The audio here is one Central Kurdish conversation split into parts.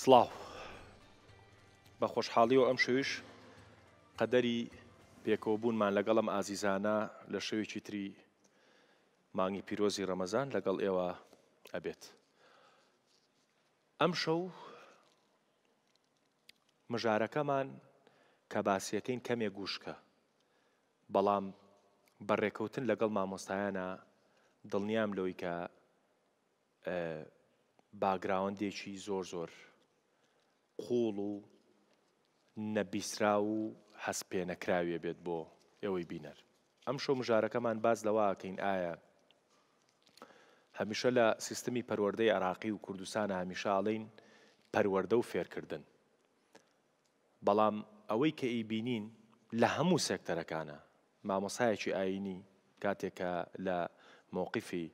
سڵاو بە خۆشحاڵی و ئەم شویش قەدەری پێکۆبوونمان لەگەڵم ئازیزانە لە شەوێکی تری مانگی پیرۆزی ڕەمەزان لەگەڵ ئێوە ئەبێت. ئەم شەو مژارەکەمان کە باسیەکەین کەمێک گوشکە بەڵام بەڕێکەوتن لەگەڵ مامۆستایانە دڵنیام لەوەی کە باگراوەندێکی زۆر زۆر قوڵ و نەبیسرا و هەست پێ نەکراوێ بێت بۆ ئەوەی بینەر ئەم شۆمژارەکەمان باز لەواکەین ئایا هەمیشە لە سیستمی پەروەەردەی عراقی و کوردستانە هەمیشاڵین پەروەەردە و فێرکردن بەڵام ئەوەی کە ئیبینین لە هەموو سێکتەرەکانە مامۆسایەکی ئاینی کاتێکە لە مۆقیفی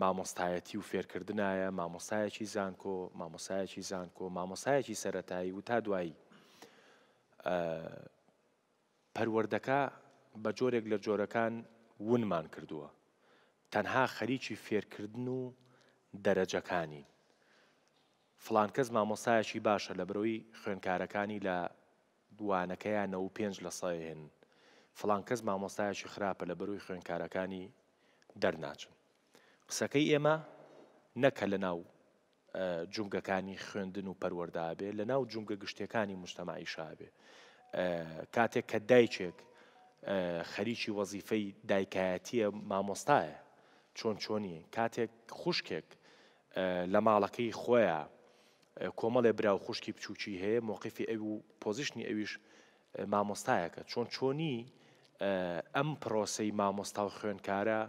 مامۆستایەتی و فێرکردنایە مامۆسایەکی زانکۆ مامۆسایەکی زانکۆ مامۆسایەکی سەتایی و تا دوایی پەروەردەکە بە جۆرێک لە جۆرەکان ونمان کردووە تەنها خەریکی فێرکردن و دەرەجەکانی فلان کەس مامۆسایەکی باشە لە برۆی خوێنکارەکانی لە دوانەکەیانە و پێنج لە ساهێن فلان کەس مامۆسایەکی خراپە لە بەروی خوێنکارەکانی دەرناچن قسەکەی ئێمە نەکە لە ناو جونگەکانی خوێندن و پەروەەردابێ لە ناو جونگە گشتەکانی مشتتەماعی شابێ کاتێک کە دایکێک خەریکی وەزیفەی دایکایەتیە مامۆستایە چۆن چۆنی کاتێک خوشکێک لە ماڵەکەی خۆیە کۆمەڵێ برا و خوشکی بچووکی هەیە مووقفی ئەو و پۆزیشنی ئەویش مامۆستایەکە چۆن چۆنی ئەم پرۆسی مامۆستا و خوێنکارە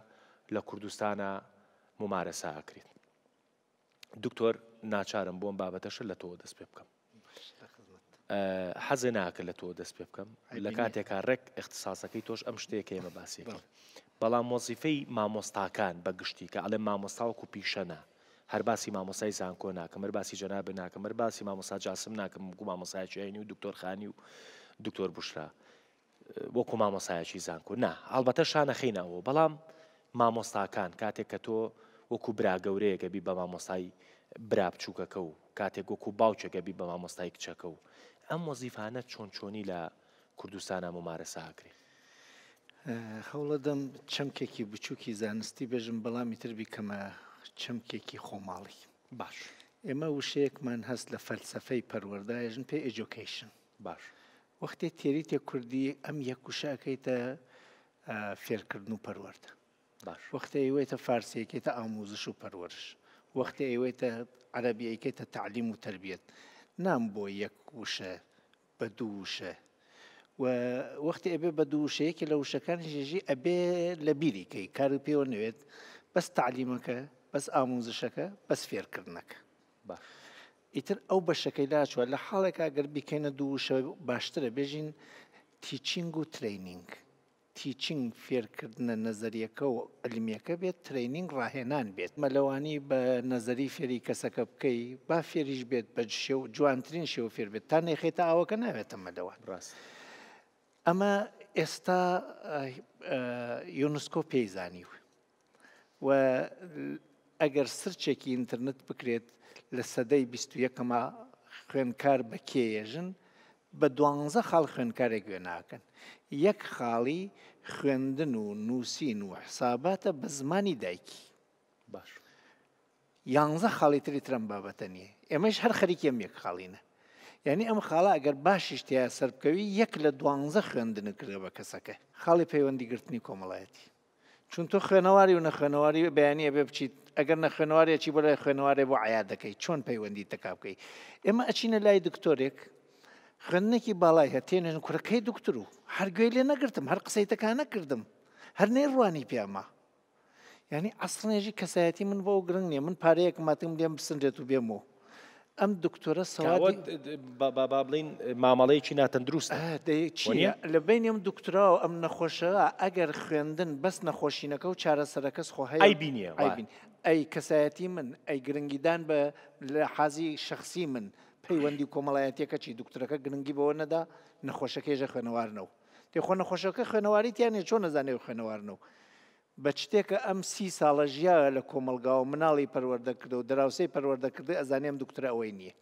لە کوردستانە ممارەسا ئەکرێت دکتۆر ناچارم بۆم بابەتەش لە تۆ دەست پێ بکەم حەزی ناکە لە تۆ دەست پێ بکەم لە کاتێکا ڕێک اختصاسەکەی تۆش ئەم شتێک ئێمە باسی بەڵام مۆزیفەی مامۆستاکان بەگشتی کە ئەڵێ مامۆستاوەکو پیشەنە هەر باسی مامۆسای زانکۆ ناکەم هەر باسی جەناب ناکەم هەر باسی مامۆسا جاسم ناکەم گو مامۆسایکیینی و دکتۆر خانی و دکتۆر بشرا وەکو مامۆسایەکی زانکۆ نا هەڵبەتە شانە خینەوە بەڵام مامۆستاکان کاتێک کە تۆ وەکو برا گەورەیەکە بی بە مامۆسای برا بچووکەکە و کاتێک وەکو باوچەکە بی بە مامۆستای کچەکە و ئەم وەزیفانە چۆن چۆنی لە کوردستانە ممارەساکرێ هەوڵەدەم چەمکێکی بچووکی زانستی بێژم بەڵامی تربی کەمە چەمکێکی خۆماڵی باش ئێمە وشەیەکمان هەست لە فەلسفەی پەروەرداژن پێ ئەجوکیشن باش وەختێ تێریتێ کوردی ئەم یەکوشاکەیتە فێرکردن و پەروەەردە وەختە ئەوێتە فارسیەکێتە ئاموزش و پەروەرش وەختە ئەوێتە عەربیەکێتە تعلیم و تربیێت نام بۆ یەک وشە بە دووشە وەختی ئەبێ بە دووشەیەکی لە وشەکان ژێژی ئەبێ لە بیریکەی کار پێوە نوێت بەس تعلیمەکە بەس ئاموزشەکە بەس فێرکردنەکە ئیتر ئەو بەشەکەی داچوە لە حاڵێکا گەر بیکەینە دووشە باشترە بێژین تیچینگ و ترینینگ. تیچنگ فێرکردنە نەزەریەکە و ئەلیمیەکە بێت ترینینگ ڕاهێنان بێت مەلەوانی بە نەزەری فێری کەسەکە بکەی با فێریش بێت بە شێ و جوانترین شێو فێر بێت تا نێخێتە ئەوەکە ناوێتە مەلەوان ڕاست ئەمە ئێستا یونسکۆ پێیزانی و ئەگەر سرچێکی ئینترنت بکرێت لە سەدەی 21ەکەما خوێنکار بەکێژن بە دوانزە خاڵ خوێنکارێک گوێناکەن یەک خاڵی خوێندن و نووسین و حساباتە بە زمانی دایکی باش یانزە خاڵیتری ترم بابەتە نیە ئێمەش هەر خەریکیم یەک خاڵینە یعنی ئەم خاڵە ئەگەر باشیشتیا سەرکەوی یەک لە دوانزە خوێندن کردە بە کەسەکە خاڵی پەیوەندیگررتنی کۆمەڵایەتی چون تۆ خوێنەواری و نەخێنەواری بەیانە بێ بچیت ئەگەر نەخێنواریەکی بەلای خوێنوارێ بۆ عیا دەکەی چۆن پەیوەندی تەکا بکەی ئێمە ئەچینە لای دکتۆرێک خوێندنێکی باڵای هەتێنن کوورەکەی دوکتتر و هەرگوێ لێ نەگرتم هەر قسەیتەکان نەکردم هەر نێڕوانی پیاما ینی ئەسڵێژی کەسایەتی من بۆ گرنگ نیە من پارەیەک ماتم لێم بسندێت و بێم و ئەم دکتۆرە سەوات با بڵین مامەڵەیەکی ناتەندروست لە بین ئەم دکترا و ئەم نەخۆشەوە ئەگەر خوێندن بەس نەخۆشینەکە و چارەسەرەکەس خۆهی بینیە ئەی کەسایەتی من ئەی گرنگیدان بە لە حەزی شخصی من پەیوەندی کۆمەڵایەتەکە چی دکتەکە گرنگی بەوە نەدا نەخۆشەکەێژە خوێنەوارنەوە تێخۆ نەخۆشەکە خوێنەواریتیانێ چۆن نەزانێ خوێنەوارنەوە بە شتێکە ئەم سی ساڵە ژیاە لە کۆمەلگاوە مناڵی پەروەردەکرد و دراوسی پەروەردەکردی ئەزانێم دکترا ئەوەی نییە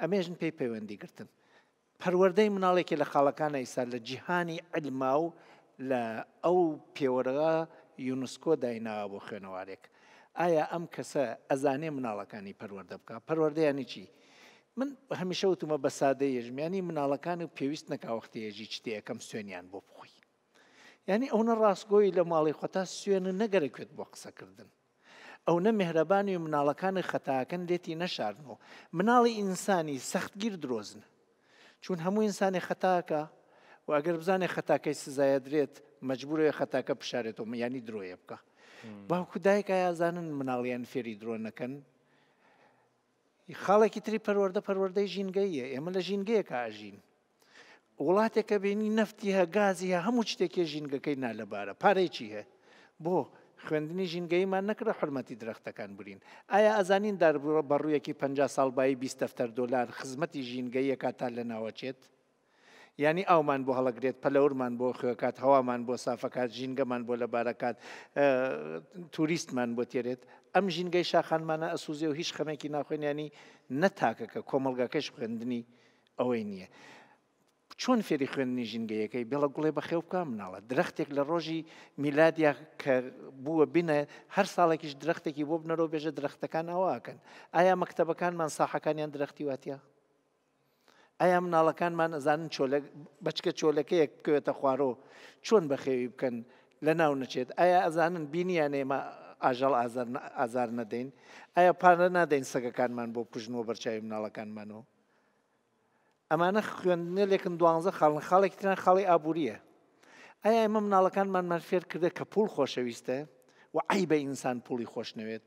ئەمێژن پێی پەیوەندی گرتن پەروەەردەی مناڵێکی لە خاڵەکانە ئیسا لە جیهانی ئەلما و لە ئەو پێوەرەغا یونسکۆ دایناوە بۆ خوێنەوارێک ئایا ئەم کەسە ئەزانێ مناڵەکانی پەروەەردە بکە پەروەردەیانی چی؟ من هەمیشە وتمە بە سادە یژمیانی مناڵەکان و پێویست نەکاوەختی ێژی شتەکەم سوێنیان بۆ بخۆی یعنی ئەوە ڕاستگۆی لە ماڵی خۆتا سوێنە نەگەرەکوێت بۆ قسەکردن ئەو نە مهرەبانی و مناڵەکانی خەتاکەن دێتی نەشارنەوە مناڵی ئینسانی سەختگیر درۆزن چون هەموو ئینسانی خەتاکە و ئەگەر بزانێ خەتاکەی سزایە درێت مجبورە خەتاکە پشارێتەوە میانی درۆیە بکە باوکو دایکە یازانن مناڵیان فێری درۆنەکەن خاڵێکی تری پەروەەردە پەروەەردەی ژینگەیە ئێمە لە ژینگەیەکە ئاژین وڵاتێکە بینی نفتی هە گازی هە هەموو شتێکی ژینگەکەی نالەبارە پارێکی هەیە بۆ خوێندنی ژینگەیمان نەکرە حرمەتی درەختەکان برین ئایا ئەزانین داربڕە بەڕوویەکی 50 ساڵبایی 20 دفتەر دلار خزمەتی ژینگەی یەکاتا لە ناوەچێت؟ ینی ئاومان بۆ هەڵەگرێت پەلەورمان بۆ خوێکات هەوامان بۆ سافەکات ژینگەمان بۆ لە بارەکات توریستمان بۆ تێرێت ئەم ژینگەی شاخانمانە ئەسوزی و هیچ خەمێکی ناخێنیانی نەتاکەکە کۆمەلگاکەش خوێندنی ئەوەی نییە. چۆن فێری خوێندنی ژینگەیەکەی بێڵە گوڵێ بەخێو بکە مناڵە درختێک لە ڕۆژی میلادیا کە بووە بینە هەر ساڵێکیش درختێکی بۆ بنەرەوە بێژە درختەکان ئەوواکەن ئایا مەکتتەبەکانمان ساحەکانیان درختی واتە ئایا مناڵەکانمان ئەزانن بچکە چۆلەکەیەک بکوێتە خوارۆ چۆن بەخێوی بکەن لە ناو نەچێت ئایا ئەزانن بینیان ئێمە ئاژەڵ ئازار نەدەین ئایا پارە نادەین سەگەکانمان بۆ پژنەوە بەرچاوی مناڵەکانمانەوە ئەمانە خوێندنە لێکن دوانزە خاڵن خاڵێکتران خاڵی ئابوووریە ئایا ئێمە مناڵەکانمان فێر کردە کە پول خۆشەویستە و ئای بە ئینسان پولی خۆشنەوێت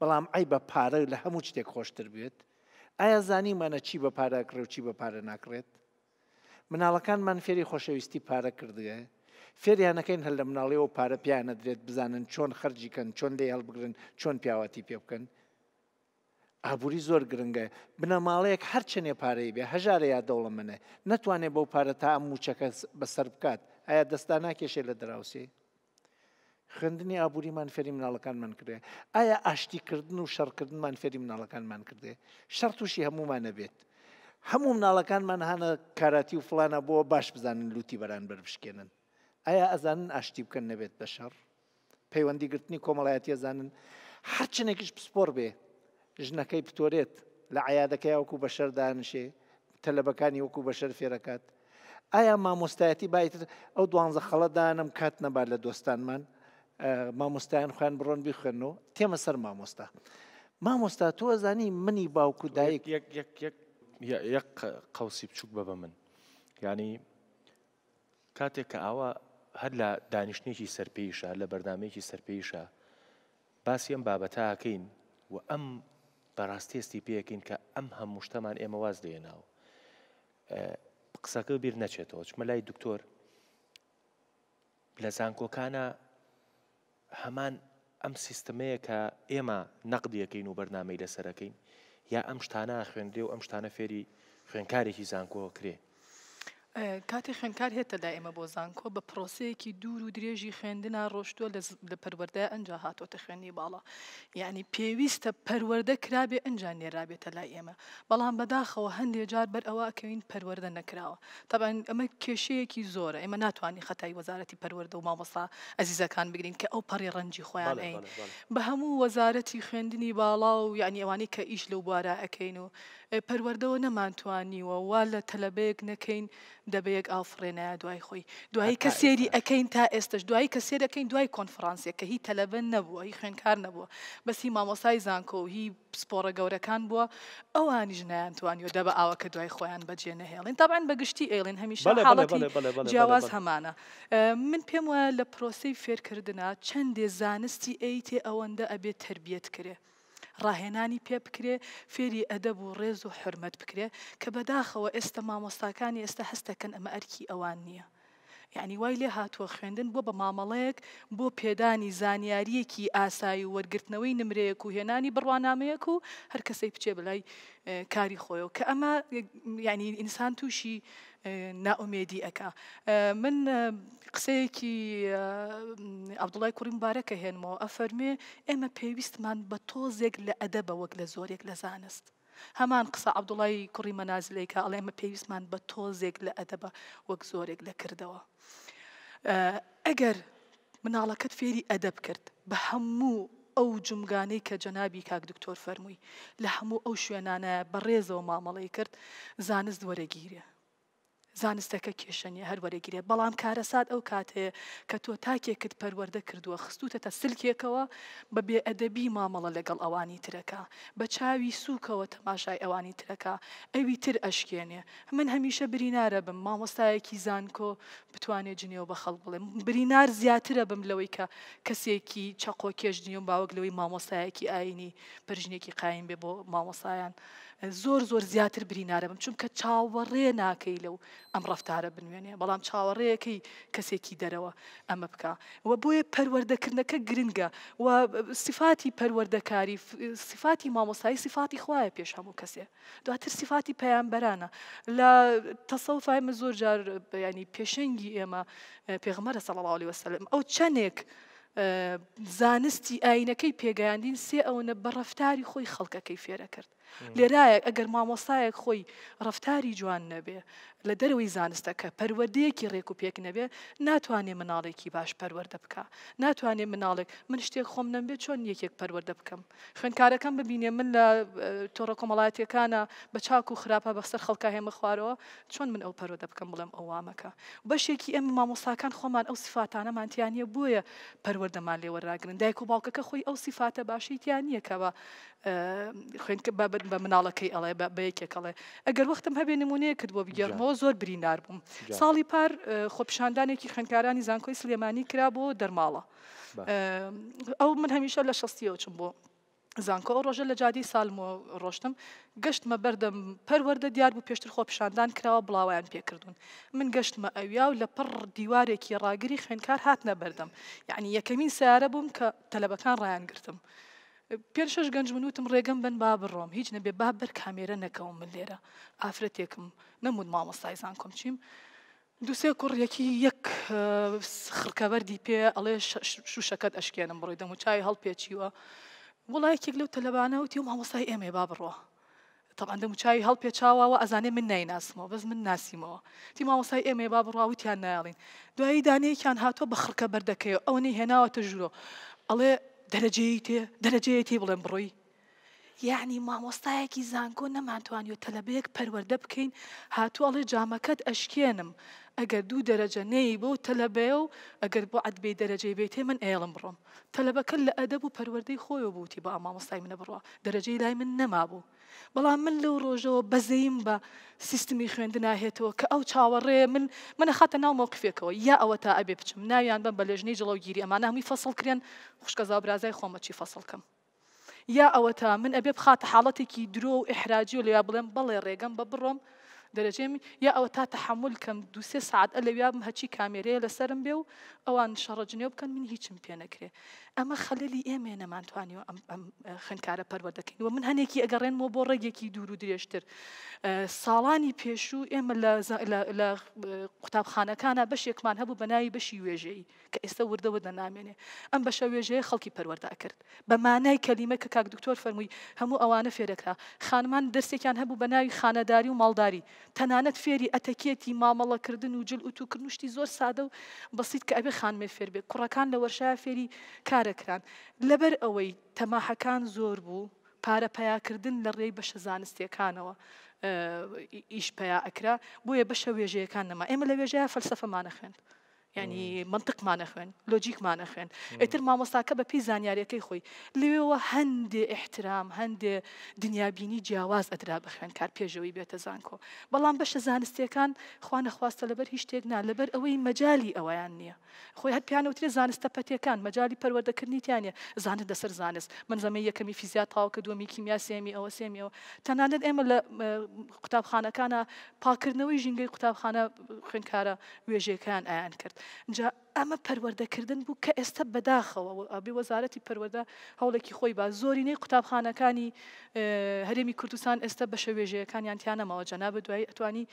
بەڵام ئای بە پارە لە هەموو شتێک خۆشتر بێت ئایا زانیمانە چی بە پاراکرێ و چی بە پارە ناکرێت مناڵەکانمان فێری خۆشەویستی پارە کردوێ فێریانەکەین هەل لە مناڵیەوە پارە پیانە درێت بزانن چۆن خەرجیکەن چۆن لێ هەڵبگرن چۆن پیاوەتی پێ بکەن ئابووری زۆر گرنگە بنەماڵەیەک هەرچەنێ پارەی بێ هەژارە یا دەوڵە منە نەتوانێت بەو پارە تا ئەم موچەکە بەسەر بکات ئایا دەستان ناکێشێ لە دراوسی خوێندنی ئابووریمان فێری مناڵەکانمان کردێ ئایا ئاشتیکردن و شەڕکردنمان فێری مناڵەکانمان کردێ شەر تووشی هەمومانە بێت هەموو مناڵەکانمان هاانە کاراتی و فلانە بۆ باش بزانن لوتی بەرانبەر بشکێنن ئایا ئەزانن ئاشتی بکەن نەبێت بە شەڕ پەیوەندیگررتنی کۆمەڵایەتی ئەزانن هەرچنێکیش پسپۆر بێ ژنەکەی پتۆرێت لە عیادەکەی وەکو بە شەر دانشێ تەلەبەکانی وەکو بە شەر فێرەکات ئایا مامۆستایەتی بایتر ئەو دوانزە خەڵەدانم کات نەبات لە دۆستانمان مامۆستایان خوێن بڕۆن بیخێن و تێمە سەر مامۆستا. مامۆستا تۆ زانی منی باوکو دایک یەک قوسی بچووک بە بە من ینی کاتێک کە ئاوا هەر لە دانیشتێکی سەرپێیشە لە بەرنمێکی سەرپێیشە باسی ئەم بابەتاکەین و ئەم بەڕاستێستی پێەکەین کە ئەم هەموو شتەمان ئێمە واز دێناو قسەکە بیر نەچێتەوە چمە لای دکتۆر لە زانکۆکانە هەمان ئەم سیستمەیە کە ئێمە نەقدیەکەین و بەرنمەی لەسەرەکەین یا ئەم شتانە خوێندێ و ئەم شتانە فێری خوێنکارێکی زانکۆ کرێ کاتی خوێنکار هێتەدا ئێمە بۆ زانکۆ بە پرۆسەیەکی دوور و درێژی خوێندنا ڕۆشتووە لە پەروەەردە ئەنجا هاتۆتە خوێنی باڵا یعنی پێویستە پەروەەردە کرابێ ئەنجان نێرابێتە لای ئێمە بەڵام بەداخەوە هەندێک جار بەر ئەوەکەوین پەروەەردە نەکراوە تابان ئەمە کێشەیەکی زۆرە ئێمە ناتوانانی خەتای وەزارەتی پەروەەردە و مامۆسا ئەزیزەکان بگرین کە ئەو پەڕی ڕەنجی خۆیان ئەین بە هەموو وەزارەتی خوێندنی باڵا و یعنی ئەوانی کە ئیش لەو بارە ئەەکەین و پەروەەردەوە نەمانتوانیوە وا لە تەلەبەیەک نەکەین دەبەیەک ئافرێنایە دوای خۆی دوایی کە سێری ئەەکەین تا ئێستش دوایی کە سێرەکەین دوای کۆنفرانسیە کە هی تەلەبەن نەبووە هی خوێنکار نەبووە بەسی مامۆسای زانکۆ و هی سپۆرە گەورەکان بووە ئەوانیش نیان توانیوە دەبە ئاوە کە دوای خۆیان بەجێ نەهێڵین تابان بەگشتی ئێڵین هەمیشە جیاواز هەمانە من پێم وایە لە پرۆسی فێرکردنا چەندێ زانستی ئەی تێ ئەوەندە ئەبێت تربیت کرێ. ڕاهێنانی پێ بکرێ فێری ئەدەب و ڕێز و حرمەت بکرێ کە بەداخەوە ئێستا مامۆستاکانی ئێستا هەستەکەن ئەمە ئەرکی ئەوان نییە. یعنی وای لێ هاتووە خوێندن بۆ بە مامەڵەیەک بۆ پێدانی زانیاریەکی ئاسایی و وەرگرتنەوەی نمرەیەک و هێنانی بڕوانامەیەک و هەر کەسەی بچێ بلای کاری خۆیەوە کە ئەمە ینی ئینسان تووشی ناومێدی ئەکا من قسەیەکی عبدوڵای کوڕی مبارەکە هێنمەوە ئەفەرمێ ئێمە پێویستمان بە تۆزێک لە ئەدەبە وەک لە زۆرێک لە زانست. هەمان قسە عبدوڵای کوڕی مەنازلێکە ئەڵێ ئەمە پێویستمان بە تۆزێک لە ئەدەبە وەک زۆرێک لە کردەوە. ئەگەر مناڵەکەت فێری ئەدەب کرد بە هەموو ئەو جمگانەی کە جەنابی کاک دکتۆر فەرمووی لە هەموو ئەو شوێنانە بەڕێزەوە مامەڵی کرد زانست وەرەگیرە زانستەکە کێشەنی هەر وەرەگیرێ بەڵام کارەسات ئەو کاتەیە کە تۆ تاکێکت پەروەەردە کردووە خستوتەتە سلکێکەوە بە بێئەدەبی مامەڵە لەگەڵ ئەوانی ترەکە بە چاوی سوکەوە تەماشای ئەوانی ترەکە ئەوی تر ئەشکێنێ من هەمیشە برینارە بم مامۆستایەکی زانکۆ بتوانێت جنێەوە بە خەڵ بڵێم برینار زیاترە بم لەوەی کە کەسێکی چەقۆ کێش دنیۆم باوەک لەوەی مامۆسایەکی ئاینی پرژنێکی قایم بێ بۆ مامۆسایان زۆر زۆر زیاتر برینارە بم چونکە چاوەڕێ ناکەی لەو ئەم ڕفتارە بنوێنێ بەڵام چاوەڕێیەکەی کەسێکی دەرەوە ئەمە بکە و بۆیە پەروەردەکردنەکە گرنگە و سفاتی پەروەردەکاری سفاتی مامۆسایی سفاتی خوایە پێش هەموو کەسێ دواتر سفاتی پەیانبەرانە لە تەسەڵفای من زۆر جار ینی پێشەنگی ئێمە پێغمەرە سەڵڵاوی وەسلم ئەو چەندێک زانستی ئاینەکەی پێگەیاندین سێ ئەوەنە بە ڕفتاری خۆی خەڵکەکەی فێرە کرد لێرایە ئەگەر مامۆسایەک خۆی ڕفتاری جوان نەبێ لە دەروی زانستەکە پەروەردەیەکی ڕێک و پێک نەبێ ناتوانێ مناڵێکی باش پەروەەردە بکە ناتوانێ مناڵێک من شتێک خۆم نەمبێت چۆن یەکێک پەروەەردە بکەم خوێنکارەکەم ببینێ من لە تۆڕە کۆمەڵاتیەکانە بە چاک و خراپە بەسەر خەڵکە هێمە خوارەوە چۆن من ئەو پەرۆدە بکەم بڵم ئەووامەکە بەشێکی ئەم مامۆساکان خۆمان ئەو سفاتانەمانتییانە بۆیە پەروەەردەمان لێوەراگرن دایک و باوکەکە خۆی ئەو سیفاتە باشیتیان نیەکەوە خوێنکە بابن بە مناڵەکەی ئەڵێ بە یەکێکەڵێ ئەگەر وەختم هەبێ نمونەیە کرد بۆ بگەرمەوە زۆر برینار بووم ساڵی پار خۆپشاندانێکی خوێنکارانی زانکۆی سلێمانی کرا بۆ دەرماڵە ئەو من هەمیشە لە شستیەوە چم بۆ زانکۆ ڕۆژە لە جادی سالمۆ ڕۆشتم گەشتمە بەردەم پەروەەردە دیار بوو پێشتر خۆپشاندان کراوە بڵاویان پێکردوون من گەشتمە ئەویا و لە پڕ دیوارێکی ڕاگری خوێنکار هاتنە بەردەم یعنی یەکەمین سیارە بووم کە تەلەبەکان ڕایان گرتم. پێر شەش گەنج منوتم ڕێگەم بن با بڕۆم هیچ نەبێ با بەر کامێرە نەکەم من لێرە ئافرەتێکم نەمون مامەستایزان کۆم چیم دووسێ کوڕیەکی یەک خڕکەبەری پێ ئەڵێ شوشەکەت ئەشکێنم بڕۆی دەم و چای هەڵپێچیوە وڵایەکێک لەو تەلەبانە وتی و مامۆسای ئێمێ با بڕۆ تەبان دەم چاوی هەڵپێچاوەوە ئەزانێ من نایناسمەوە بەس من ناسیمەوە تی مامۆسای ئێمێ با بڕاوتیان نایڵین دوایی دانەیەکیان هاتۆ بە خڕکە بەردەکەی ئەو نەی هێناوەتە ژورۆ ئەڵێ درجيتي درجيتي بلمبري یعنی مامۆستایەکی زانکۆ نەمانتوانیوە تەلەبەیەک پەروەەردە بکەین هاتووەڵێ جامەکەت ئەشکێنم ئەگەر دوو دەرەجە نەی بۆ تەلەبێ و ئەگەر بۆ ئەدبێ دەرەجەی بێتێ من ئێڵم بڕۆم تەلەبەکە لە ئەدەب و پەروەەردەی خۆی بووتی بە ئامامۆستای منە بڕوە دەرەجەی لای من نەما بوو بەڵام من لەو ڕۆژەوە بەزەیم بە سیستمی خوێندناهێتەوە کە ئەو چاوەڕێ من منە خاتە ناو مۆقفێکەوە یا ئەوە تا ئەبێ بچم ناویان بم بە لەژنەی جڵەوگیری ئەمانە هەمووی فەسڵ کرێن خوشکە زاابرازای خۆمەچی فەسڵکەم يا أوتا من أبي بخاطر حالتك يدرو إحراجي ولا يا بلن بلا ريجم ببرم دەرەجێمی یا ئەوە تا تحمل کەم دو سێ سعات ئەلەویابم هەچی کامێرەیە لەسرم بێ و ئەوان شەڕەجنێ بکەن من هیچم پێ نەکرێ ئەمە خەلەلی ئێمێ نەمانتوانیەوە ئەم خنکارە پەروەردەکەین و من هەنێکی ئەگەڕێنەوە بۆ ڕێگێکی دوور و درێژتر ساڵانی پێشوو ئێمە لە قوتابخانەکانە بەشێکمان هەبوو بەناوی بەشی وێژەی کە ئێستا وردەوە دەنامێنێ ئەم بەشە وێژەیە خەڵکی پەروەەردە ئەکرد بە مانای کەلیمە کە کاک دکتۆر فەرمووی هەموو ئەوانە فێرەکرا خانمان دەستێکیان هەبوو بە ناوی خانەداری و ماڵداری تەنانەت فێری ئەتەکێتی مامەڵەکردن و جل ئووتوکردن شتی زۆر سادە و بەسییت کە ئەبێ خانمێ فێر بێ کوڕەکان لە وەرشای فێری کارەکران لەبەر ئەوەی تەماحەکان زۆر بوو پارە پیاکردن لە ڕێی بەشە زانستیەکانەوە ئیش پیا ئەکرا بۆیە بەشە وێژەیەکان نەما ئێمە لە وێژەیە فەلسەفەمانە خوێن. ینی منطقمانە خوێن لۆجیکمانە خوێن ئیتر مامۆستاکە بە پێی زانیاریەکەی خۆی لەوێەوە هەندێ احترام هەندێ دنیابینی جیاواز ئەدرا بە خوێن کار پێشەوەی بێتە زانکۆ بەڵام بەشە زانستیەکان خوانەخواستە لەبەر هیچ شتێکنا لەبەر ئەوەی مەجای ئەویان نییە خۆی هەر پیانە وترێ زانستە پەتەکان مەجای پەروەردەکردنیتیانە زانت دەسەر زانست منزەمە یەکەمی فیزیا تاوکە دووەمی کیمیا سێمی ئەوە سێمیەوە تەنانەت ئێمە لە قوتابخانەکانە پاکردنەوەی ژینگەی قوتابخانە خوێنکارە وێژەکان ئایان کرد جا ئەمە پەروەردەکردن بوو کە ئێستا بەداخەوە ئەبی وەزارەتی پەروەدە هەوڵێکی خۆی با زۆرینەی قوتابخانەکانی هەرێمی کوردستان ئێستا بە شێوێژەکانیان تیانەمەوە جەنا بە دوایی ئەتوانی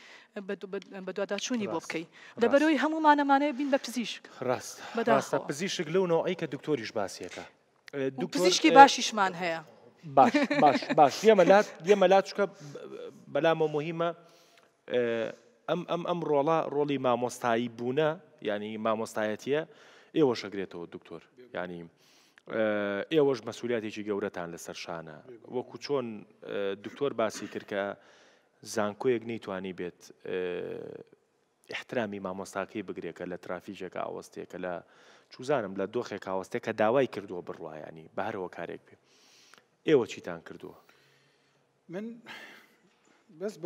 بە دوواداچوونی بۆ بکەیت دەبەرەوەی هەمومانەمانەیە بین بە پزیشک ڕاست بەداخە پزیشک لەونەوەی کە دکتۆریش باسیەکە پزیشکی باشیشمان هەیە باش باش باش یەمەلات یەمەلات چکە بەلامە مهمە ئەم ئەم ئەم ڕۆڵا ڕۆڵی مامۆستایی بوونە ینی مامۆستایەتە ئێوە شەگرێتەوە دکتۆر ینی ئێوەش مەسوولاتێکی گەورەتان لەسەر شانە وەکو چۆن دکتۆر باسی کردکە زانکۆیەک نەیتوانی بێت احترامی مامۆستاکەی بگرێکە لە ترافیژێکە ئاوەستێکە لە چوزانم لە دۆخێک ئاوەستێک کە داوای کردووە بڕڵایانی بارەوە کارێک بێ ئێوە چیتان کردووە من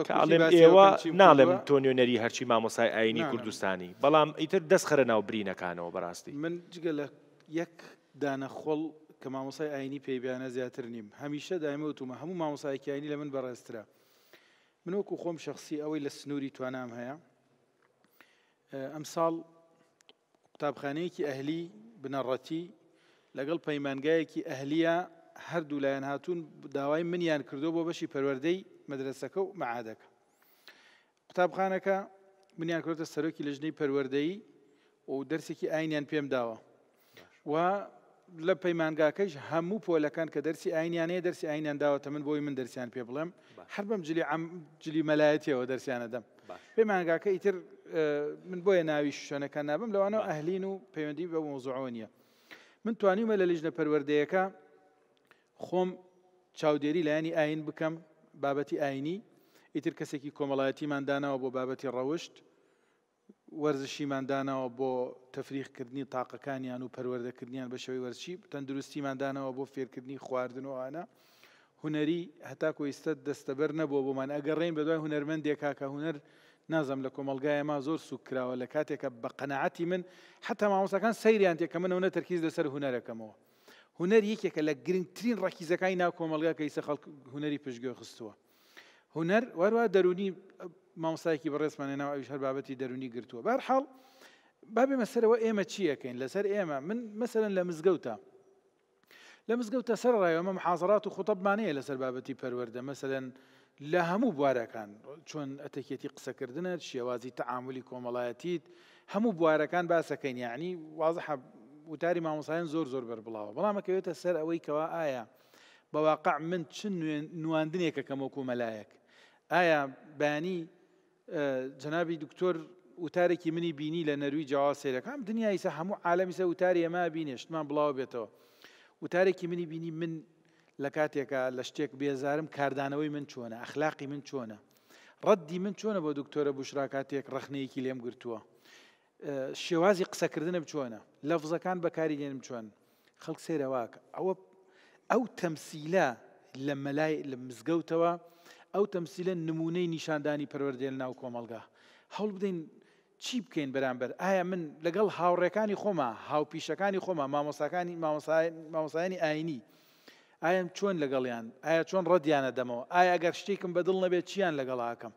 کاڵێم ئێوە ناڵێم تۆنیۆنەری هەرچی مامۆسای ئاینی کوردستانی بەڵام ئیتر دەستخەرە ناو برینەکانەوە بەڕاستی من جگە لە یەک دانەخۆڵ کە مامۆسای ئاینی پێبیانە زیاتر نیم هەمیشە دایمە وتمە هەموو مامۆسایکیانی لە من بەڕێسترا منۆکو خۆم شخصی ئەوەی لە سنووری توانام هەیە ئەم ساڵ قوتابخانەیەکی ئەهلی بنەڕەتی لەگەڵ پەیمانگایەکی ئەهلیە هەردوو لایەن هاتوون داوای منیان کردو بۆ بەشی پەروەردەی مەدرسەکە و مەعادەکە قوتابخانەکە منیان کرۆتە سەرۆکی لەژنەی پەروەردەی و دەرسێکی ئاینیان پێم داوە و لە پەیمانگاکەش هەموو پۆلەکان کە دەرسی ئاینیانەیە دەرسی ئاینیان داوەتە من بۆی من دەرسیان پێ بڵێم هەر بەم جلی جلی مەلایەتیەوە دەرسیانە دەم پەیمانگاکە ئیتر من بۆیە ناوی شوێنەکان نابم لەوانەوە ئەهلین و پەیوەندی بە مۆزوعەوە نیە من توانیمە لە لژنە پەروەردەیەەکە خۆم چاودێری لایانی ئاین بکەم بابەتی ئاینی ئیتر کەسێکی کۆمەڵایەتیمان داناوە بۆ بابەتی ڕەوشت وەرزشیمان داناوە بۆ تەفریخکردنی تاقەکانیان و پەروەردەکردنیان بە شەوەی وەرزشی تەندروستیمان داناەوە بۆ فێرکردنی خواردنەوەوانە هوەری هەتاکو ئێستا دەستەبەر نەبووە بۆمان ئەگەڕێین بەدوای هوەرمەندێک کاکە هوەر نازم لە کۆمەلگایە ما زۆر سوکراوە لە کاتێکە بە قەنەعەتی من حتا مامۆسەکان سەیریان تێکەمنەوە نەتەرکیز لەسەر هوەرەکەمەوە هوەر یەکێکە لە گرنگترین ڕکیزەکانی ناو کۆمەلگا کە یسە خەڵک هوەری پشتگوێ خستووە هوەر وەروە دەرونی مامۆسایکی بەڕێزمانە ناو ئەوش هەر بابەتی دەرونی گرتووە بارحاڵ بابێ مەسەرەوە ئێمە چیەکەین لەسەر ئێمە من مەسەرن لە مزگەوتە لە مزگەوتە سەر ڕایەوەمە حازرات و خوتەبمانەیە لەسەر بابەتی پەروەەردە مەسەرەن لە هەموو بوارەکان چۆن ئەتەکێتی قسەکردنە شێوازی تەعاعملی کۆمەڵایەتیت هەموو بوارەکان باسەکەین یعنی وازە وتاری مامۆسایان زۆر زۆر بەربڵاوە بەڵامەکەوێتە سەر ئەوەی کەوا ئایا بەواقع من چ نواندنێکە کەم وەکو مەلایەک ئایا بانی جەنابی دکتۆر وتارێکی منی بینی لە نەروی جاوا سێرەکان دنیایسە هەموو عالمیسە وتاری ئەمە بینێشتمان بڵاو بێتەوە وتارێکی منی بینی من لە کاتێکە لە شتێک بێزارم کاردانەوەی من چۆنە ئەخلاقی من چۆنە ڕەتی من چۆنە بۆ دکتۆرە بشرا کاتێک ڕخنەیەکی لێم گرتووە شێوازی قسەکردنە بچۆنە لە فزەکان بەکاری لێنم چۆن خەڵک سێرەواکە ئەوە ئەو تەمسیلە لە مەلای لە مزگەوتەوە ئەو تەمسیلە نمونەی نیشاندانی پەروەردێن ناو کۆمەلگا هەڵ بدەین چی بکەین بەرامبەر ئایا من لەگەڵ هاوڕێکانی خۆما هاوپیشەکانی خۆما مامۆساکانی مامۆسایانی ئاینی ئایم چۆن لەگەڵیان ئایا چۆن ڕەدیانە دەمەوە ئایا ئەگەر شتێکم بەدڵ نەبێت چیان لەگەڵاکەم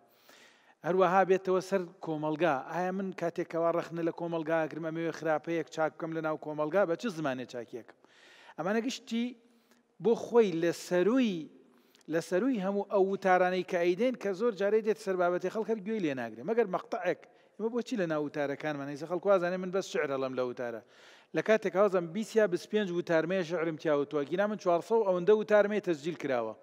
هەروەها بێتەوە سەر کۆمەلگا ئایا من کاتێکەوە ڕخنە لە کۆمەلگا گرمەمەوێ خراپەیەک چاکەم لە ناو کۆمەلگا بە چ زمانێ چاکیەکەم ئەمانە گشتی بۆ خۆی لە سەروی لە سەروی هەموو ئەو وتارانەی کە ئەیدێن کە زۆر جارەی دێت سەربابەتی خەڵکەر گوێی لێ ناگرێ مەگەر مەقطعێک ئمە بۆچی لە ناوتارەکانمانەی زە خەڵکوازانێ من بەس شعرەڵم لە وتارە لە کاتێک هاوزم بیسیا بپێنج وتارمەیە شعرم تیاوتوە گینا من 400 ئەوەندە وتارمەی تەزجیل کراوە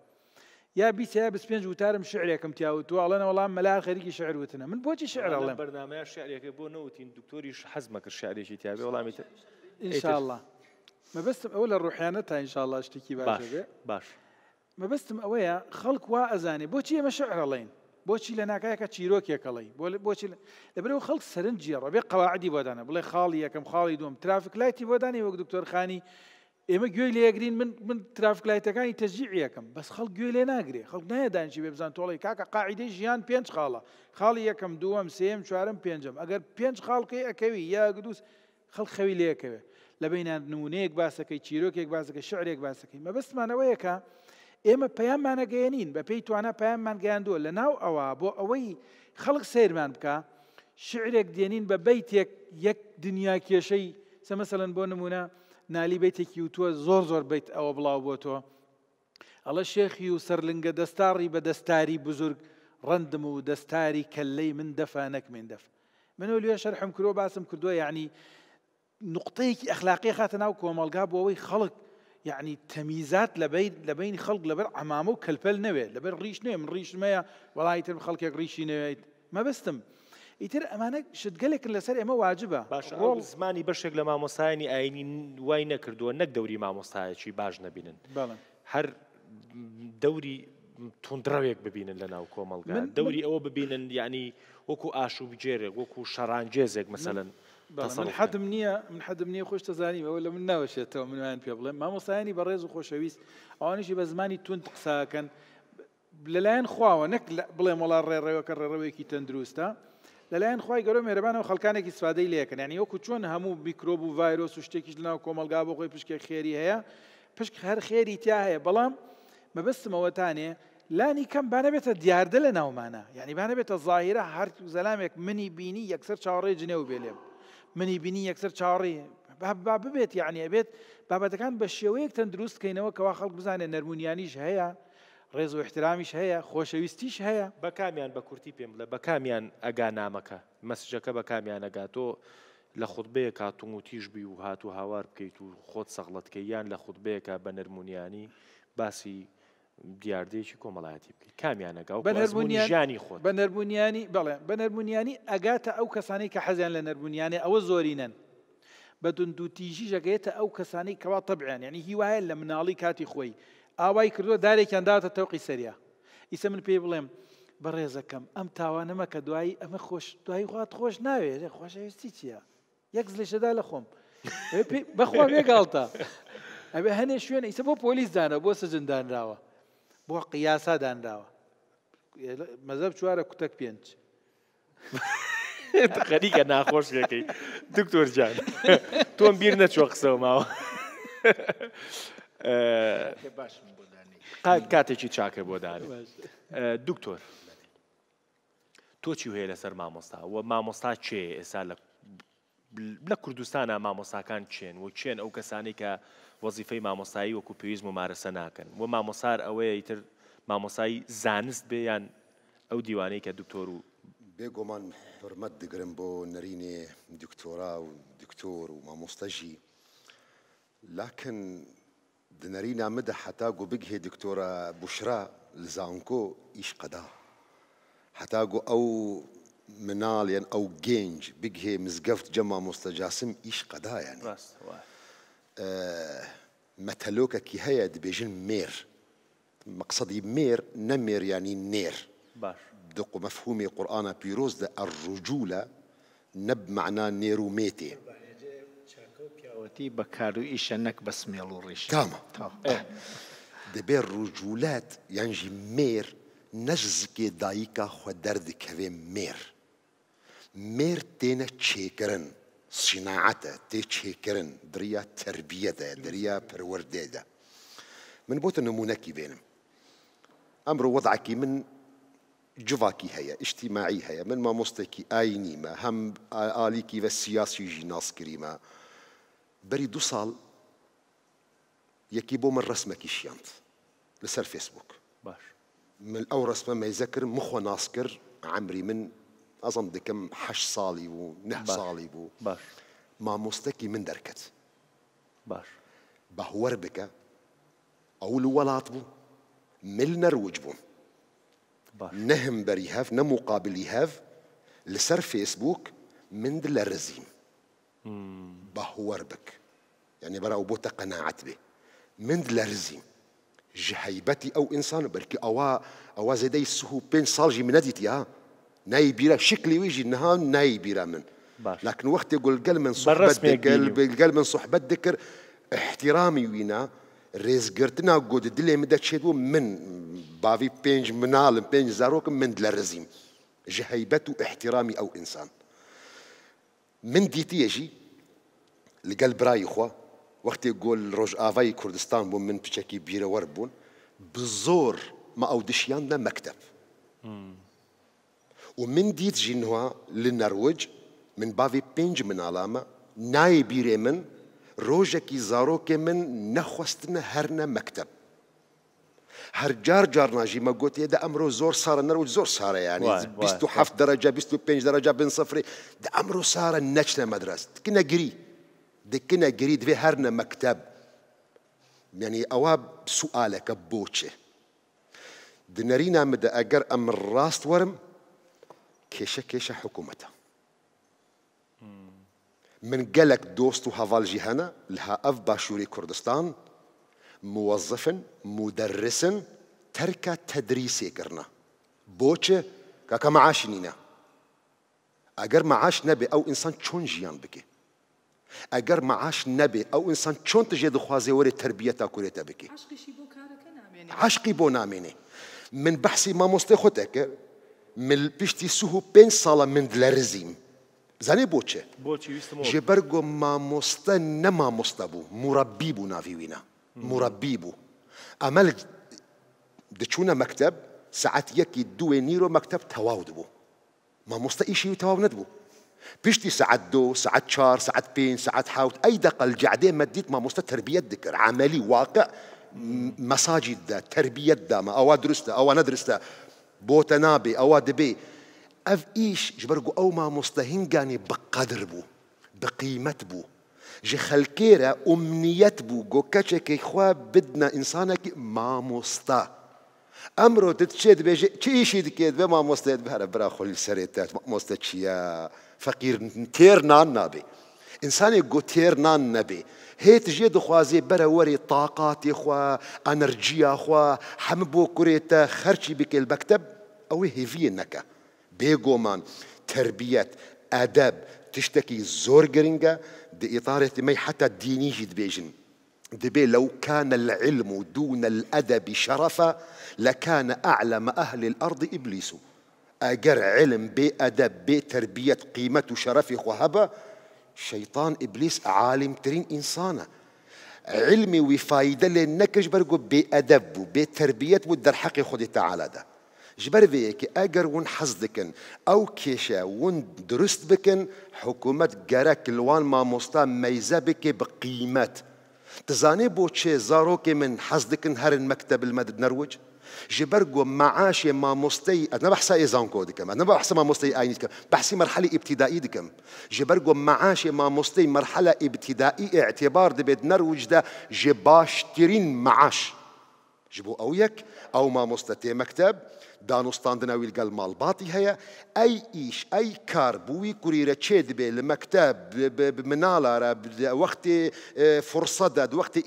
یا بي بس پێنج وتارم شعرێکم انا والله وەڵام خريجي شعر شعروتنە من بۆچی شعرڵێ بەرنمەیە شعرێکی حزمك الشعر يجي حەزمە والله ميت ان شاء الله ما بس اول الروحيانه تا ئینشاءله شتێکی باشێ باش مەبستم ئەوەیە خەڵک وا ئەزانێ بۆچی ئێمە شعرەڵین بۆچی لە ناکایەکە چیرۆکێکەڵی بۆچی خلق خەڵک سەرنجیە قواعدي بودانا بلي خالي يا كم خالي دوم لايتي بوداني بۆدانی دكتور خاني ئێمە گوێ لێگرین من ترافکلایتەکانی تەجیعیەکەم بەس خەڵ گوێ لێ ناگرێ خەڵ نایەدانشی بێ بزان تۆڵی کاکە قاعدەی ژیان پێنج خاڵە خاڵی یەکەم دووەم سێم چوارم پێنجم ئەگەر پێنج خاڵکەی ئەەکەوی یا گدووس خەڵ خەوی لێەکەوێ لە بینان نمونەیەک باسەکەی چیرۆکێک بازەکە شعرێک باسەکەی مە بەستمانەوەیەکە ئێمە پەیاممانەگەیەنین بە پێی توانە پەیاممان گەیاندووە لە ناو ئەوە بۆ ئەوەی خەڵک سیرمان بکە شعرێک دێنین بە بیتێک یەک دنیا کێشەی سەمەسەلەن بۆ نمونە نالی بێتێکی وتووە زۆر زۆر بیت ئەوە بڵاو بۆتەوە ئەڵە شێخی و سەرلنگە دەستاری بە دەستاری بزرگ ڕندم و دەستاری کەلەی من دەفانەک من دەف منەوە لێ شەررحم کرۆ باسم کردووە یعنی نقطەیەکی ئەخلاقی خاتە ناو کۆمەلگا بۆەوەی خەڵک یعنی تەمیزات لە بین خەڵک لەبەر ئەمامە و کەلپەل نەوێت لەبەر ڕیش نوێ من ڕیشمەیە وڵایتر خەڵکێک ڕیشی نەوێت مەبستم. ئیتر ئەمانە شتگەلێکن لەسەر ئێمە واجبە باش زمانی بەشێک لە مامۆسایانی ئاینی وای نەکردووە نەک دەوری مامۆسایەکی باش نەبینن هەر دەوری تونندراوێک ببینن لە ناو کۆمەلگا دەوری ئەوە ببینن یعنی وەکو ئاشوب جێرێک وەکو شەڕانجێزێک مثلن من حەدم نییە من حەدم نییە خۆش دەزانانی ئەوە لە من ناوەشێتەوە منوان پێ بڵێ مامۆسایانی بە ڕێز و خۆشەویست ئەوانشی بە زمانی تونند قساکەن لەلایەن خواوە نەک بڵێ مڵا ڕێڕێوەکە ڕێڕەوێکی تەندروستە لەلایەن خی گەۆ مێرەبانەوە خەکانێکی سوادەی لەکەن ینی وەکو چۆن هەموو بیکرۆب و ڤایرۆس و شتێکیش لەناو کۆمەلگا بۆ خۆی پشکە خێری هەیە پشک هەر خێری تیا هەیە بەڵام مەبستمەوەتانێ لانی کەم بانەبێتە دیاردە لە ناومانە یعنی بانەبێتە ظاهرە هەرت و زەلامێک منی بینی یەکسەر چاڕێ جنێ و بێلێم منی بینی یەکسەر چاڕی ببێت یعنیە بێت بابەتەکان بە شێوەیەک تەندروستکەینەوە کەوا خەڵک بزانێت نەرمونیانیش هەیە ڕێز و احترامیش هەیە خۆشەویستیش هەیە بە کامیان بە کورتی پێم لە بە کامیان ئەگا نامەکە مەسجەکە بە کامیان ئەگاتۆ لە خودبەیە کاتون و تیژبی و هات و هاوار بکەیت و خۆت سەغڵەتکە یان لە خودبەیەکە بە نەرمونیانی باسی دیاردەیەکی کۆمەڵایەتی بکەیت کامیانەگا و بە نەرمونیانی خۆت بە نەرمونیانی بەڵێ بە نەرمونیانی ئەگاتە ئەو کەسانی کە حەزیان لە نەرمونیانی ئەوە زۆرینەن بە دوندوتیژی ژەگەێتە ئەو کەسانی کەوا تەبیان ینی هیوایە لە مناڵی کاتی خۆی ئاوای کردووە دارێکیان داوتە تەوقی سەریا ئیسە من پێی بڵێم بەڕێزەکەم ئەم تاوانەمە کە دوایی ئەمە خۆش دوایی خوات خۆش ناوێت خۆشەویستی چییە یەک لەشەدا لە خۆم بەخوا بێگاڵتە ئەبێ هەنێ شوێنە ئیسە بۆ پۆلیس دانا بۆ سەجندانراوە بۆ قیاسا دانراوە مەزەب چوارە کوتەک پێنج خەریکە ناخۆشەکەی دکتۆرجان تۆم بیر نەچوە قسە ماوە. کاتێکی چاکە بۆ داری دکتۆر تۆ چی هەیە لەسەر مامۆستا و مامۆستا چێ ئێستا لە لە کوردستانە مامۆساکان چێن و چێن ئەو کەسانی کە وەزیفەی مامۆسایی وەکو پێویست ممارەسە ناکەن و مامۆسار ئەوەیە تر مامۆسایی زانست بێیان ئەو دیوانەی کە دکتۆر و بێگومان حرمەت دەگرم بۆ نەرینێ دکتۆرا و دکتۆر و مامۆستەژی لاکن دنارينا مدى حتاقو بجه دكتورة بشرى لزانكو إيش قدا حتاقو أو منال يعني أو جينج بجه مزقفت جمع مستجاسم إيش قدا يعني راست آه متلوكا كي هيا دبيجن مير مقصدي مير نمير يعني نير باش دقو مفهومي قرآن بيروز ده الرجولة نب معناه نيروميتي پیاوەتی بەکار إيش ئیشە نەک بە سمێڵ و ڕیش کامە دەبێت ڕووجولات یانژی مێر نەشزکێ دایکە خۆ دەردکەوێ مێر مێر تێنە چێکردن سیناعەتە تێ چێکردن دریا تربیەدە دریا پەروەردێدا من بۆتە نمونونەکی بێنم ئەمڕۆ وەضعکی من جوڤاکی هەیە اجتیماعی هەیە من مامۆستێکی ئاینیمە هەم ئالیکی بە سیاسی ژی ناسکریمە بريدو صال يكيبو من رسمة كيشيانت لسر فيسبوك باش من رسمه ما يذكر مخو ناسكر عمري من أظن دي كم حش صالي ونه صالي بو باش ما مستكي من دركت باش بهور بك او ولاط بو ملنا نروج بو باش نهم بريهاف نمقابل يهاف لسر فيسبوك من دلا الرزيم بهور بك يعني برا بوتا قناعت به من لرزي جهيبتي او انسان بركي اوا اوا زيدي السهو بين صالجي من اديت يا ناي بيرا شكلي ويجي نها ناي بيرا من باش. لكن وقت يقول قال من صحبة قال قال من صحبة ذكر احترامي وينا رزقرتنا قود دلي مدى تشيدو من بافي بينج منال بينج زاروك من دلرزيم جهيبته احترامي او انسان من ديتيجي القلب راي خوا وقت يقول روج افاي كردستان بون من بشكي بيرا وربون بالزور ما اودشيان مكتب ومن ديت جينوا للنرويج من بافي بينج من علامه ناي بيري من روجا كي زارو كي من نخوستنا هرنا مكتب هر جار جار ناجي ما قلت يا ده امره زور صار النار زور صار يعني بيستو حف درجه بيستو بينج درجه بين صفري ده امره صار نجنا مدرسه كنا قري كنا قري في هرنا مكتب يعني اواب سؤالك بوتشه دنرينا مدى اجر ام راس ورم كيشه كيشه حكومتها من قالك دوستو هافال جهانا لها اف باشوري كردستان موظف مدرس ترك تدريسي كرنا بوچه كاكا معاش نينا اگر معاش نبي او انسان چون جيان بكي اگر معاش نبي او انسان چون تجي دخوازي وري تربيه تا كوريتا بكي عشقي بو ناميني من بحثي ما مستي خوتك من بيشتي سوهو بين صالة من دلرزيم زاني بوچه بوچه جبرگو ما مست نما مستبو مربي بو نافي وينا مربيبو عمل دچونا مكتب ساعات يكي دو نيرو مكتب تواود بو ما مستقيشي ايشي تواو بيشتي ساعات دو ساعات شار ساعات بين ساعات حاوت اي دقل الجعدي مديت ما مستقى تربية ذكر عملي واقع مساجد دا تربية دا ما اوا درستا اوا ندرستا بوتنابي اوا دبي اف ايش جبرقو او ما مستهنقاني بقدر بو بقيمت بو جي خلكيرا أمنيات بوغو كاتشا خوا بدنا انسانك ما مستا أمرو تتشد بيجي تشي شي دكيت بما مستا بهر برا خل سريتات ما مستا تشيا فقير نتير نان نبي إنسان يقو تير نان نبي هي تجي دخوازي برا وري طاقاتي خوا أنرجيا خوا حمبو كريتا خرشي بك المكتب أو هي في نكا بيغومان مان تربية أدب تشتكي زور جرينجا دي إطارة مي حتى جد بيجن دبي لو كان العلم دون الأدب شرفا لكان أعلم أهل الأرض إبليس أجر علم بأدب بتربية قيمة شرف خهبة شيطان إبليس عالم ترين إنسانة علمي وفايدة لنكش برقو بأدب وبتربية ودر حقي خد تعالى ده جبر كي اجر ون حزدكن او كيشا ون درست بكن حكومة جرك الوان ما مستا ميزة بك تزاني بو تشي زاروك من حزدكن هر المكتب المدد نروج جبرجو معاشي ما مستي انا بحسا ايزان كودكم انا بحسا ما مستي اينيت كم بحسي مرحله ابتدائي دكم جبرجو معاشي ما مستي مرحله ابتدائي اعتبار دبيت نرويج ده جباش ترين معاش جبو اويك او ما مستي مكتب دانو ستاندنا دانوستاندنەویل گەلماڵباتی هەیە اي ئیش ئەی کار بووی کوریرە چێ دبێ لە مەکتب مناڵارە وەختێ فرسەدە وەختی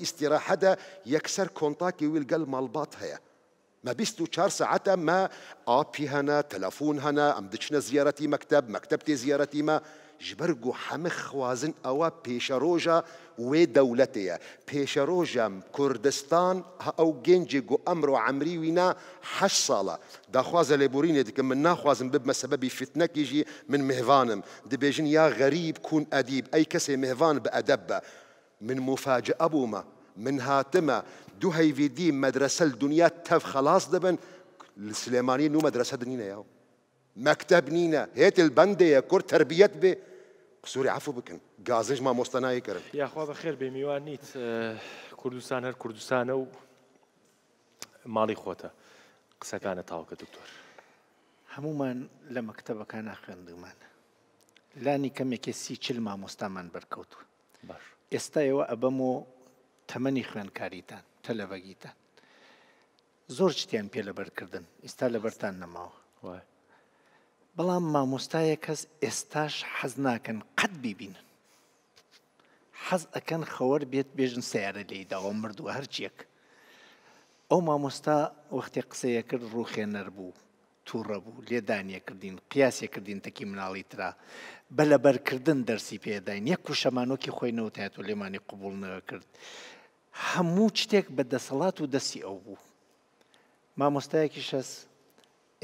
يكسر كونتاكي ويل قال مال بات هيا ما بيستو شار ساعة ما آبي هنا تلفون هنا أم دشنا زيارتي مكتب مكتبتي زيارتي ما جبرجو حمخ خوازن أو بيشروجا ودولتيا بيشروجا كردستان أو جنجو أمرو عمري وينا حصلا دا خواز لبورين دك من نخوازن بب مسبب فتنة كيجي من مهوانم دبجن يا غريب كون أديب أي كسي مهوان بأدب من مفاجأ أبوما من هاتما دو هاي فيدي مدرسة الدنيا تف خلاص دبن السليماني نو مدرسة دنينا ياو مەکتەب نینە هێت بەندەیە کورد تربیەت بێ قسووری عفو بکن گازش ما مۆستەنایی کرد یاخوا بە خێر بێ میوان نیت کوردستان هەر کوردستانە و ماڵی خۆتە قسەکانە تاوکە دکتۆر هەمومان لە مەکتتەبەکان ناخێندمان لانی کەمێکی سی چل مامۆستامان بەرکەوتوە باش ئێستا ئێوە ئەبەمۆ تەمەنی خوێنکاریتان تەلەڤەگیتان زۆر شتیان پێ لەبەرکردن ئێستا لەبەرتان نەماوە وای بەڵام مامۆستایە کەس ئێستاش حەز ناکەن قەت بیبینن حەز ئەەکەن خەوەر بێت بێژن سیارە لێداوە مردووە هەرچیەک ئەو مامۆستا وەختی قسەیە کرد ڕوخێنەر بوو تووڕە بوو لێدانە کردین قیاسێ کردین تەکی مناڵی ترا بە لەبەرکردن دەرسی پێداین یەک کوشەمانۆکی خۆینەوە تایەت و لێمانی قوبولنەوە کرد هەموو شتێک بە دەسەڵات و دەسی ئەو بوو مامۆستایەکی شەس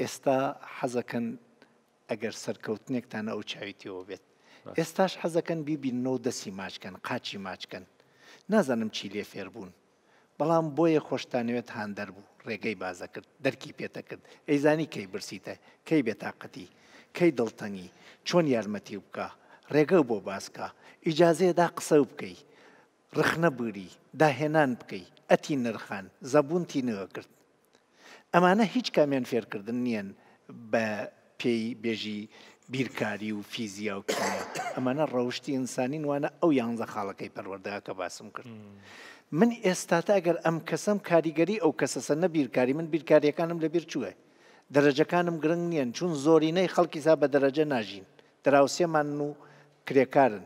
ئێستا حەزەکەن ئەگەر سەرکەوتنێکتان ئەو چاویتیەوە بێت ئێستاش حەزەکەن بیبینەوە دەسی ماچکەن قاچی ماچکەن نازانم چی لێ فێر بوون بەڵام بۆیە خۆشتانەوێت هاندەر بوو ڕێگەی بازە کرد دەرکی پێتە کرد ئەیزانی کەی برسیتە کەی بێتاقەتی کەی دڵتەنگی چۆن یارمەتی بکە ڕێگە بۆ باسکە ئیجاازەیەدا قسە بکەی رخنەبووری داهێنان بکەی ئەتی نرخان زەبوونتی نەوە کرد ئەمانە هیچ کامیان فێرکردن نییە بە پێی بێژی بیرکاری و فیزیا و کیمیا ئەمانە ڕەوشی ئینسانی وانە ئەو یانزە خاڵەکەی پەروەردەها کە باسم کرد. من ئێستا تاگەر ئەم کەسم کاریگەری ئەو کەسەسە نە بیرکاری من بیرکاریەکانم لە بیر چووە. دەرەجەکانم گرنگ نییان چون زۆرینەی خەڵکی سا بە دەرەجە ناژین. دراوسێمان و کرێکارن.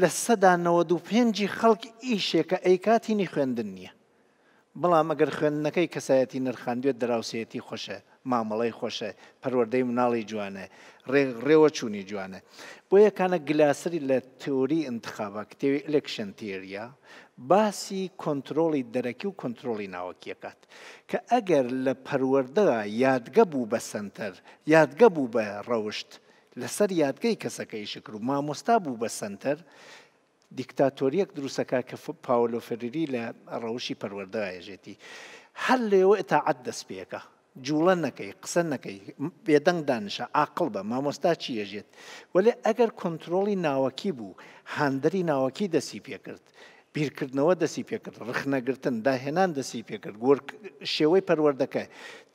لە سەدا 95 خەڵک ئیشێکە ئەیکاتینی خوێندن نییە. بەڵام ئەگەر خوێندنەکەی کەسایەتی نرخاندوێت دراوسەتی خۆشە مامەڵی خۆشە پەروەردەی مناڵی جوانە ڕێوە چوونی جوانە بۆ یەکانە گلاسری لە تۆری انتخابە کتێوی ئەلکشن تێریە باسی کۆنتترۆڵی دەرەکی و کۆنتترۆلی ناوەکیەکات کە ئەگەر لە پەروەەردە یادگە بوو بە سنتەر یادگە بوو بە ڕەوشت لەسەر یادگەی کەسەکەی شکر و مامۆستا بوو بە سنتەر دیکتاتۆریەک دروستەکە کە پاولۆ فەرری لە ڕەوشی پەروەەردەواژێتی هەر لێەوە ئتاعەت دەست پێەکە جوڵە نەکەی قسە نەکەی بێدەنگ دانشە عقل بە مامۆستا چیەژێت وەێ ئەگەر کۆنتترۆلی ناوەکی بوو هاندری ناوەکی دەسی پێکرد بیرکردنەوە دەسی پێکرد ڕخنەگرتن داهێنان دەسی پێکرد گۆرک شێوەی پەروەردەکە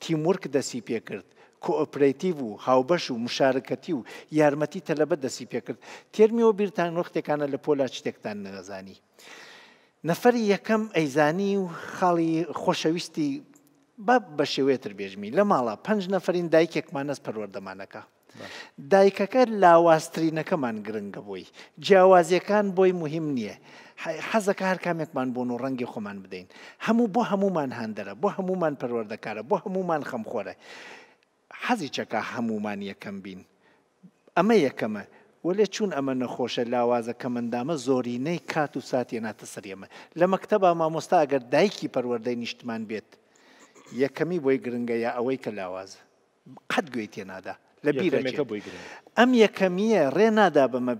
تیمورک دەسی پێکرد کۆپرەتیو و هاوبەش و مشارکەتی و یارمەتی تەلەبە دەسی پێکرد تێرمیەوە بیرتان وەختێکانە لە پۆلا شتێکتان نەزانی. نەفەری یەکەم ئەیزانی و خاڵی خۆشەویستی بە بە شێوێتر بێژمی لە ماڵە پنج نەفرین دایکێکمانەست پەروەردەمانەکە. دایکەکە لاواسترینەکەمان گرنگە بووی جیاوازیەکان بۆی مهم نییە حەزەکە هەر کامێکمان بۆن و ڕەنگی خۆمان بدەین هەموو بۆ هەمومان هەندرە بۆ هەمومان پەروەردەکارە بۆ هەمومان خەمخۆرە حەزی چەکە هەمومان یەکەم بین. ئەمە یەکەمە وەلێ چون ئەمە نەخۆشە لاوازە کە مندامە زۆرینەی کات و ساتی ناتە سەرێمە لە مەکتتەبا مامۆستا ئەگەر دایکی پەروەەردەی نیشتمان بێت یەکەمی بۆی گرنگەیە ئەوەی کە لاوازە قەت گوێی تێنادا لە بیرەکە ئەم یەکەمیە ڕێ نادا بەمە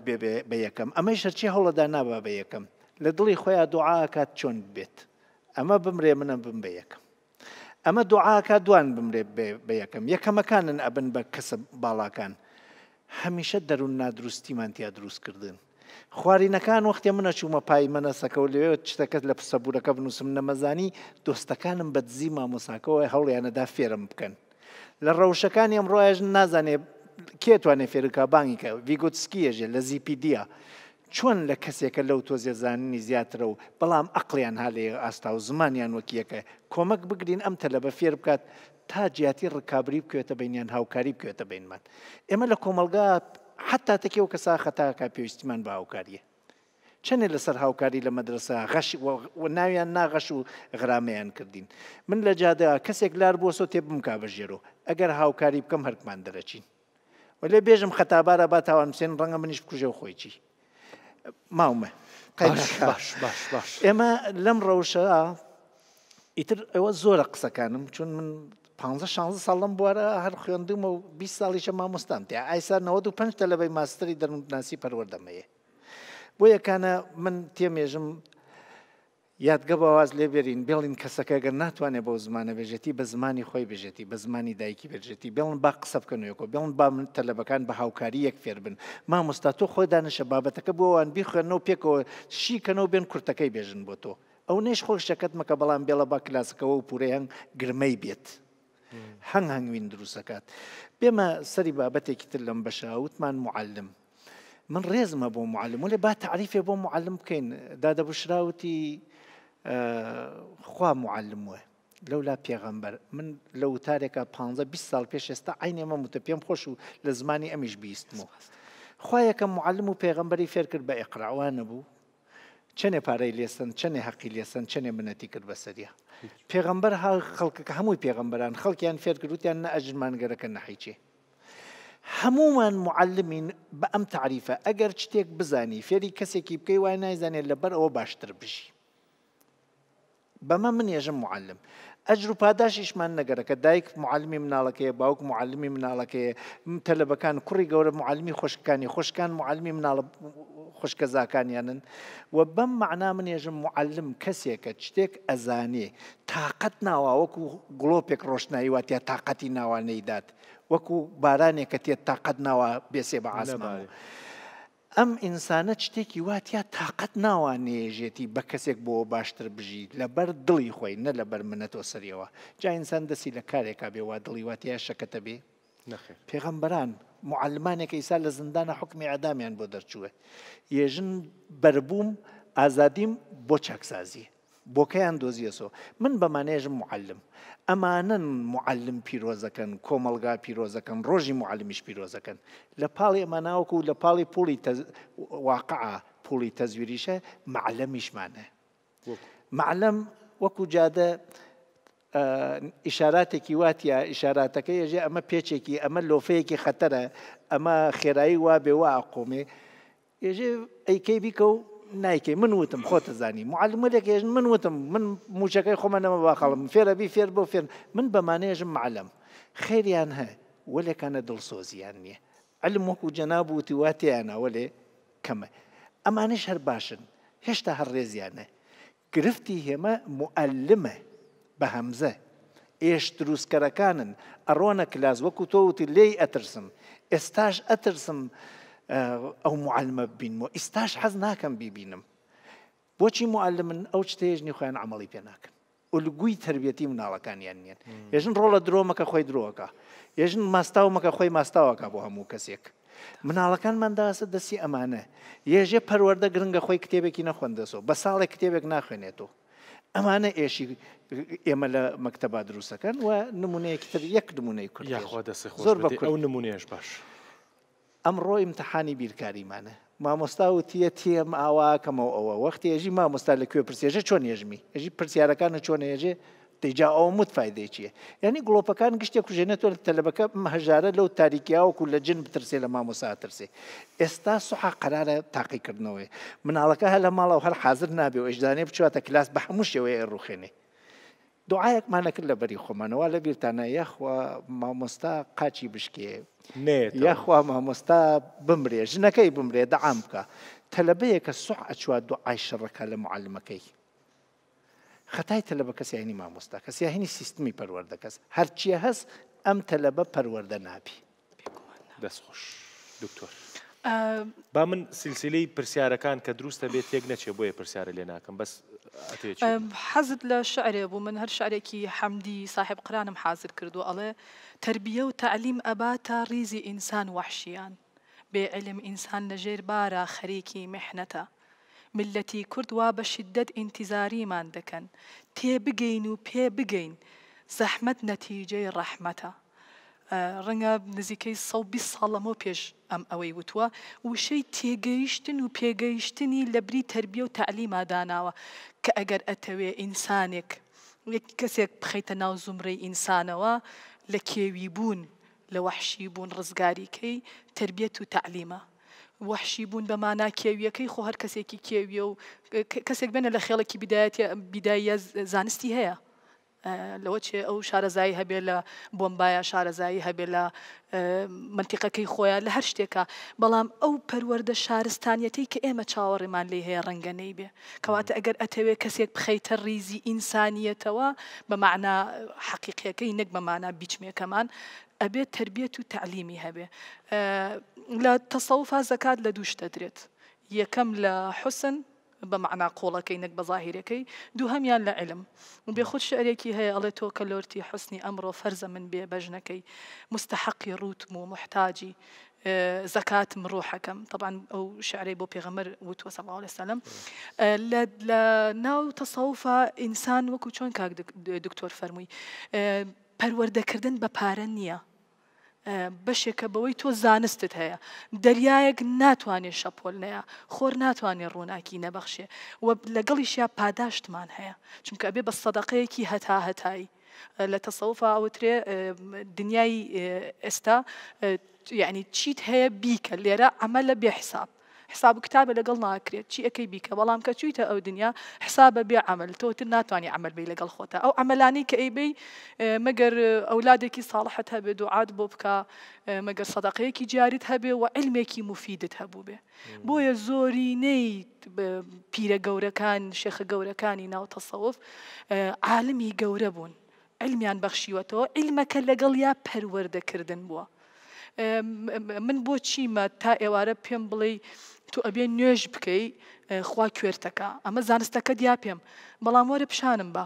بە یەکەم ئەمەی شەرچی هەوڵەدا نابا بە یەکەم لە دڵی خۆیان دوعاکات چۆن بێت ئەمە بمرێ منە بم بە یەکەم ئەمە دوعاکە دوان بمرێ بە یەکەم یەکەمەکانن ئەبن بە کەسە باڵاکان هەمیشە دەروون نادروستیمانتیا دروستکردن. خوارینەکان وەختی منە چوومە پای منەسەکە و لێ شتەکەت لە سەبورەکە بنووسم نەمەزانی دۆستەکانم بە دزی مامۆساکەەوە هەوڵیانەدا فێرم بکەن. لە ڕەوشەکانی ئەم ڕۆژ نازانێ کێتوانێ فێرکا بانگیکە ویگوتسکیەژێ لە زیپیدە چۆن لە کەسێکە لەو تۆزێزانانی زیاترە و بەڵام ئەقلیان ها لێ ئاستا و زمانیان وەکیەکە کۆمەک بگرین ئەم تەلەبە فێر بکات تا جیاتی ڕکابری بکوێتە بینیان هاوکاری بکوێتە بینمان ئێمە لە کۆمەلگا حتا تەکێ و کەسا خەتاکە پێویستیمان بە هاوکاریە چەنێ لەسەر هاوکاری لە مەدرسا غەش ناویان ناغەش و غرامەیان کردین من لە جادا کەسێک لار بۆسۆ تێ بم کا بەژێرۆ ئەگەر هاوکاری بکەم هەرکمان دەرەچین وەلێ بێژم خەتابارە با تاوان سێن ڕەنگە منیش بکوژێ و خۆیی ماومە ئێمە لەم ڕەوشە ئیتر ئەوە زۆرە قسەکانم چون من 15 ساڵم بوارە هەر خوێندومە و 20 ساڵیشە مامۆستان تیا ئایسا 95 لەبی ماستری دەرناسی پەروەەردەمەیە. بۆ یەکانە من تێمێژم یادگە باواز لێبێرین بڵین کەسەکەگەر ناتوانێت بۆ زمانە بێژێتی بە زمانی خۆی بژێتی بە زمانی دایکی بێژێتی بڵن با قسە بکەنەوەکۆ بڵن با من تەلەبەکان بە هاوکاری یەک فێر بن ما مستاتۆ خۆی دانشە بابەتەکە بۆوان بیخێنەوە پێکەوە شیکەنەوە بێن کورتەکەی بێژن بۆ تۆ ئەو نێش خۆشەکەت مەکە بەڵام بێڵە با کلاسەکەەوە و پورەی هەنگ گرمەی بێت. هەنگ هەنگوین دروستەکات. بێمە سەری بابەتێکی تر لەم بەشە وتمان معلم. من ڕێزمە بۆ معلم و لێ با تعریفێ بۆ معلم بکەین دادەبشراوتی خوا معلم وە لەولا پێغەمبەر من لە وتارێکە 15 20 سال پێش ئێستا عینێمە متە پێم خۆش و لە زمانی ئەمیش بیستمەوە. خوایەکە معلم و پێغمبەری فێر کرد بە ئێقراوانە بوو چنێ پارەی لێسن چنێ حەقی لێسن چنێ منەتی کرد بەسەریە پێغمبەر ها خەڵکەکە هەمووی پێغمبەران خەڵکیان فێر کردوتیان نە ئەژمانگەرەکە نەحیچێ هەمومان معلمین بە ئەم تعریفە ئەگەر شتێک بزانی فێری کەسێکی بکەی وای نایزانێت لەبەر ئەوە باشتر بژی بەمە من ێژم معلم. ئەجر و پاداشیشمان نەگەرە کە دایک معلمی مناڵەکەی باوک معلمی مناڵەکەی تەلەبەکان کوڕی گەورە معلمی خوشکانی خوشکان معلمی مناڵە خوشکەزاکانیانن و بەم معنا منێژم معلم کەسێکە شتێک ئەزانێ تااقەت ناوە وەکو گڵۆپێک ڕۆشنایی واتیا تااقەتی ناوانەیدات وەکو بارانێک کە تێت تااقەت ناوە بێسێ بە عزمان. ئەم ئینسانە شتێکی واتیا تااقەت ناوان نێژێتی بە کەسێک بۆ باشتر بژیت لە بەر دڵی خۆی نە لە بەر منەتەوە سەریەوە جاینسان دەسی لە کارێکا بێوا دڵی واتیا شەکەتە بێ پێغەمبەران معلمانێک ئیسا لە زندانە حکمی ئادامیان بۆ دەرچووە یێژن بەربووم ئازادیم بۆ چاکسازی بۆکەیان دۆزیەسەوە من بەمانێژم معلم ئەمانن معلم پیرۆزەکەن کۆمەلگا پیرۆزەکەن ڕۆژی معلمیش پیرۆزەکەن لە پاڵی ئەماناوەکو و لە پاڵی پوڵی واقعە پوڵی تەزویریشە معلمیشمانە معلم وەکو جادە ئیشاراتێکی واتیە ئیشاراتەکە یەژێ ئەمە پێچێکی ئەمە لۆفەیەکی خەتەرە ئەمە خێرایی وا بێ وا ئاقۆمێ یێژێ ئەیکەی بیکە و نایکی من وتم معلم زانی معلمەکێژن من وتم من موچەکەی خۆمە نەمە باخەڵم فێرە بی فێر بۆ فێن من بە معلم خێریان هەیە وەلێکانە دڵسۆزیان نییە ئەلم وەکو جەناب و تیواتیانە وەلێ کەمە ئەمانش هەر باشن هێشتا هەر ڕێزیانە گرفتی هێمە مؤلمە بە هەمزە ئێش دروستکەرەکانن ئەڕۆنە کلاس وەکو تۆوتی لێی ئەترسم ئێستاش ئەترسم ئەو معلمە بینمەوە ئیستاش حەز ناکەم بیبینم بۆچی معلم من ئەو شتێژنی خۆیان عملی پێ ناکەن ئولگوی تربیەتی مناڵەکانیان نیەن ێژن ڕۆڵە درۆمەکە خۆی درۆەکە ێژن ماستاومەکە خۆی ماستاوەکە بۆ هەموو کەسێک مناڵەکانمانداسە دەستی ئەمانە یێژێ پەروەەردە گرنگە خۆی کتێبێکی نەخوندەسەوە بە ساڵێک کتێبێک ناخوێنێتەوە ئەمانە ئێشی ئێمە لە مەکتتەبا دروستەکەن و نمونەیەکتر یەک نمونەی کورد زۆر بە ئەو نمونێش باش. ئەمڕۆ ئیمتحانی بیرکاریمانە مامۆستا وتیە تێم ئاواکەمەوە ئەوە وەختی ێژی مامۆستا لەکوێ پرسێژە چۆن ێژمی ئەژی پرسیارەکانە چۆن ێژێ دەیجا ئەو مت فیدەی چیە یعنی گڵۆپەکان گشتێک کوژێنێتەوە تەلبەکە هەژارە لەو تاریکیاوەکو لە جن بترسێ لە مامۆساترسێ ئێستا سوحا قرارە تاقیکردنەوەی مناڵەکە هە لە ماڵەوە هەر حاضر نابێ و ئەژدانێ بچواتە کلاس بە هەموو شێوەیە ڕوخێنێ دعایەک مانەکرد لە بەری خۆمانەوە لە بیرتانە یەخوا مامۆستا قاچی بشکێ یەخوا مامۆستا بمرێ ژنەکەی بمرێ دەعام بکە تەلبەیەکە سوح ئەچوە دوعای شەڕەکە لە معلمەکەی خەتای تەلبە کەسیانی مامۆستا کەسیهینی سیستمی پەروەردەکەس هەرچیە هەست ئەم تەلبە پەروەەردە نابی دەستخۆش دکتۆر. آه، با من سلسلەی پرسیارەکان کە دروستە بێت تێک نەچێ بۆیە پرسیارە لێ ناکەم حەزت لە شعرێ بوو من هەر شعرێکی حەمدی صاحب قرانم حاضر کردو ئەڵێ تربیە و تعلیم ئەبا تا ریزی ئینسان وحشیان بێعلم ئینسان لەژێر بارە خەریکی مححنەتە ملەتی کورد وا بە شدت ئینتیزاریمان دەکەن تێ بگەین و پێ بگەین زەحمت نەتیجەی ڕەحمەتە ڕەنگە نزیکەی سەبی ساڵەمەوە پێش ئەم ئەوەی وتووە وشەی تێگەیشتن و پێگەیشتنی لەبری تربیە و تعلیماداناوە کە ئەگەر ئەتەوێ ئینسانێک کەسێک بخەیتە ناو زمڕەی ئینسانەوە لە کێوی بوون لە وحشی بوون ڕزگاریکەی تربیەت و تعلیمە وحشی بوون بە مانا کێویەکەی خۆ هەر کەسێکی کێویە و کەسێک بێنە لە خێڵکی بیدایەتی بیدایە زانستی هەیە لەوە چێ ئەو شارەزایی هەبێ لە بۆمبایە شارەزایی هەبێ لە منتیقەکەی خۆیان لە هەر شتێکە بەڵام ئەو پەروەەردە شارستانیەتی کە ئێمە چاوەڕێمان لێ هەیە ڕەنگەنەی بێ کەواتە ئەگەر ئەتەوێت کەسێک بخەیتە ریزی ئینسانیەتەوە بە معنا حەقیقیەکەی نەک بەمانە بیچمێکەمان ئەبێت تربیەت و تعلیمی هەبێ لە تەسەوفا زەکات لە دوو شتە درێت یەکەم لە حسن بمعنى معنا كي نك بە كي دووهمیان لە علم و بێخود شعرێکی هەیە ئەڵێ تۆ کە لۆرتی حستنی ئەمڕۆ فەرزە من بجنكي مستحق مستحقی ڕوتم مو محتاجي آه، زكاة مرۆحەکەم طبعا ئەو شعرەی بۆ پێغەمەر وتوە سەڵ لە سەلم آه، لە ناو تەسەوفە إنسان وەکو چۆن کاک دکتۆر فەرمووی آه، پەروەردەکردن بە پارە نییە بەشێکە بەوەی تۆ زانستت هەیە دەریایەک ناتوانێت شەپۆلنەیە خۆر ناتوانێت ڕووناکی نەبەخشێ و لەگەڵیشیا پاداشتمان هەیە چونکە ئەبێ بە سەدەقەیەکی هەتا هەتایی لە تەسەوف ئەوترێ دنیای ئێستا یعنی چیت هەیە بیکە لێرە ئەمە لە بێحساب حساب و کتابە لەگەڵ ناکرێت چی ئەەکەی بیکە بەڵام کە چویتە ئەو دنیا حسابە بێ عمل تۆ تر ناتوانانی عمل بی لەگەڵ خۆتە ئەو ئەمەلانی کە ئەیبی مەگەر ئەولادێکی ساڵحت هەبێ دوعات بۆ بکە مەگەر سەدەقەیەکی جاریت هەبێ و علمێکی مفیدت هەبوو بێ بۆیە زۆرینەی پیرە گەورەکان شێخە گەورەکانی ناوتەسەوف عالمی گەورە بوون علمیان بەخشیوەتەوە علمەکە لەگەڵ یا پەروەردەکردن بووە من بۆ چیمە تا ئێوارە پێم بڵێ تو ئەبێ نوێژ بکەی خوا کوێرتەکە ئەمە زانستەکە دیا پێم بەڵام وەرە پیشانم بە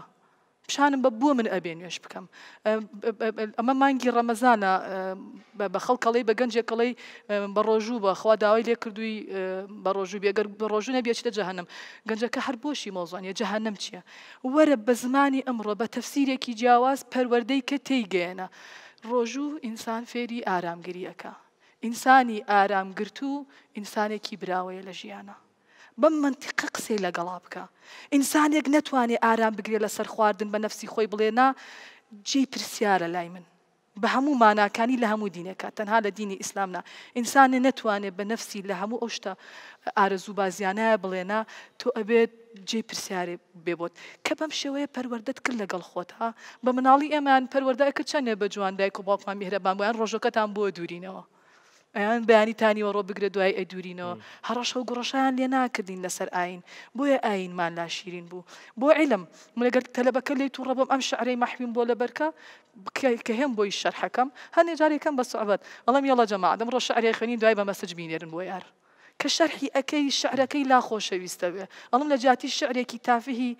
پیشانم بە بووە من ئەبێ نوێش بکەم ئەمە مانگی ڕەمەزانە بە خەڵکەڵی بە گەنجێکەڵی بە ڕۆژوو بە خوا داوای لێ کردووی بە ڕۆژوو بێگەر بە ڕۆژوو نەبێتە جەهنم گەنجەکە هەر بۆشی مۆزانە جەهنم چییە وەرە بە زمانی ئەمڕۆ بە تەفسیرێکی جیاواز پەروەردەی کە تێیگەێنە ڕۆژوو ئینسان فێری ئارامگریەکە ئینسانی ئارامگرتو ئینسانێکی براوەیە لە ژیانە بەم منتیقە قسەی لەگەڵا بکە ئینسانێک نەتوانێت ئارام بگرێت لەسەر خواردن بە نفسی خۆی بڵێنا جێ پرسیارە لای من بە هەموو ماناکانی لە هەموو دینەکە تەنها لە دینی ئیسلامنا ئینسانە نەتوانێت بە نفسی لە هەموو ئەوشتە ئارزوو بازیانایە بڵێنا تۆ ئەبێت جێ پرسیارێ بێبت کە بەم شێوەیە پەروەردەت کرد لەگەڵ خۆتها بە مناڵی ئەمان پەروەردەکە چەندێ بە جوان دایک و باڵمان میهرەبان بۆیان ڕۆژەکەتان بۆ دوورینەوە ئەیان بیانی تانی وەڕۆ بگرە دوای ئەدورینەوە هەڕەشە و گوڕەشیان لێ ناکردین لەسەر ئاین بۆیە ئاینمان لاشیرین بوو بۆ عیلم منەگەر تەلەبەکە لی تو ڕەبم ئەم شعرەی مەحویم بۆ لە بەرکە کە هێم بۆی شەرحەکەم هەنێ جارێکم بە سوعبەت ئەڵم یڵە جەماعدەم ڕۆ شعری خوێنی دوای بە مەسج بینێرن بۆ یار کە شەرحی ئەەکەی شعرەکەی لا خۆشەویستە بێ ئەڵم لە جااتی شعرێکی تافهی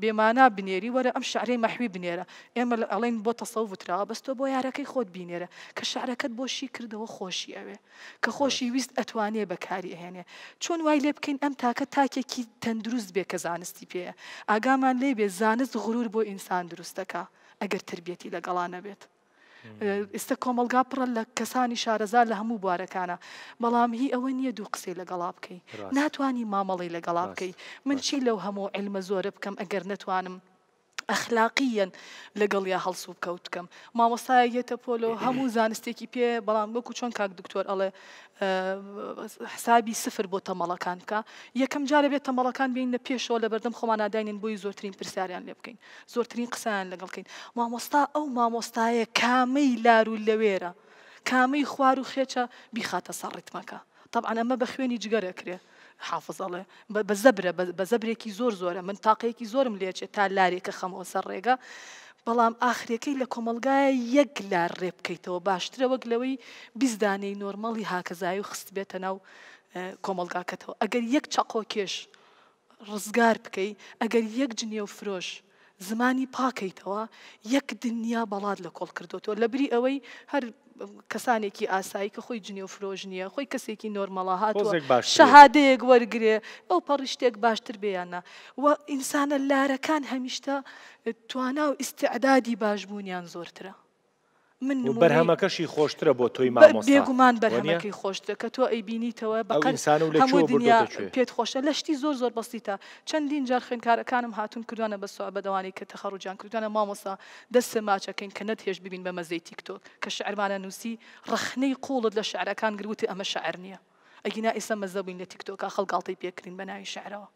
بێمانە بنێری وەرە ئەم شعرەی مەحوی بنێرە ئێمە ئەڵین بۆ تەسەڵ وتراوە بەستۆ بۆ یارەکەی خۆت بینێرە کە شعرەکەت بۆشی کردەوە خۆشی ئەوێ کە خۆشی ویست ئەتوانێ بەکاری هێنێ چۆن وای لێ بکەین ئەم تاکە تاکێکی تەندروست بێ کە زانستی پێە ئاگامان لێ بێ زانست غرور بۆ ئینسان دروستەکە ئەگەر تربێتی لەگەڵانە بێت. ئێستا کۆمەلگا پڕە لە کەسانی شارەزار لە هەموو بوارەکانە بەڵام هی ئەوە نییە دوو قسەی لەگەڵا بکەی ناتانی مامەڵی لەگەڵا بکەی من چی لەو هەموو ئەلمە زۆرە بکەم ئەگەر نتوانم ئەخلاقیەن لەگەڵ یا هەڵسو بکەوت بکەم مامۆستایەتە پۆلۆ هەموو زانستێکی پێ بەڵام وەکو چۆن کاک دکتۆر ئەڵێ حسابی سفر بۆ تەمەڵەکان بکە یەکەم جارە بێت تەمەڵەکان بینە پێشەوە لە بەردەم خۆماناداینین بۆی زۆرترین پرسیاریان لێ بکەین زۆرترین قسەیان لەگەڵکەین مامۆستا ئەو مامۆستایە کامەی لار و لەوێرە کامەی خوار و خێچە بیخاتە سەڕیتمەکە طبعا ئەمە بە خوێنی جگەرە کرێت حافظ ئەڵێ بە زەبرە بە زەبرێکی زۆر زۆرە من تاقەیەکی زۆرم لێچێت تا لارێکە خەمەوە سەر ڕێگە بەڵام ئاخرەکەی لە کۆمەلگایە یەک لار ڕێ بکەیتەوە باشترەوەک لەوەی بیزدانەی نۆرمەڵی هاکەزایی و خست بێتە ناو کۆمەلگاکەتەوە ئەگەر یەک چاقۆ کێش ڕزگار بکەی ئەگەر یەک جنێ و فرۆش زمانی پاکەیتەوە یەک دنیا بەڵات لە کۆڵ کردوەوە لە بری ئەوەی هەر کەسانێکی ئاسایی کە خۆی جنێ و فرۆژ نییە خۆی کەسێکی نۆرمەڵە هاتووە شەهادەیەک وەرگێ ئەو پەڕشتێک باشتر بیانە و ئینسانە لارەکان هەمیشتە توانا و ئستعدادی باشبوونیان زۆرترە من بەرهەمەکەشی خۆشترە بۆ تۆی بێگومان بەرهەمەکەی خۆشتە کە تۆ ئەیبینیتەوە بەقەسان پێت خۆشە لەشتی زۆر زۆر بەستیتە چەندین جار خوێنکارەکانم هاتون کردوانە بە سووا بەدەوانی کە تەخەڕوجان کردوانە مامۆسا دەست ماچەکەین کە نەت هێش ببین بە مەزەی تیکتۆک کە شعرمانە نووسی ڕخنەی قوڵت لە شعرەکان گروتی ئەمە شعر نییە ئەگینا ئێستا مەزەبووین لە تیکتۆکە خەڵگاڵتی پێکردین بە ناوی شعرەوە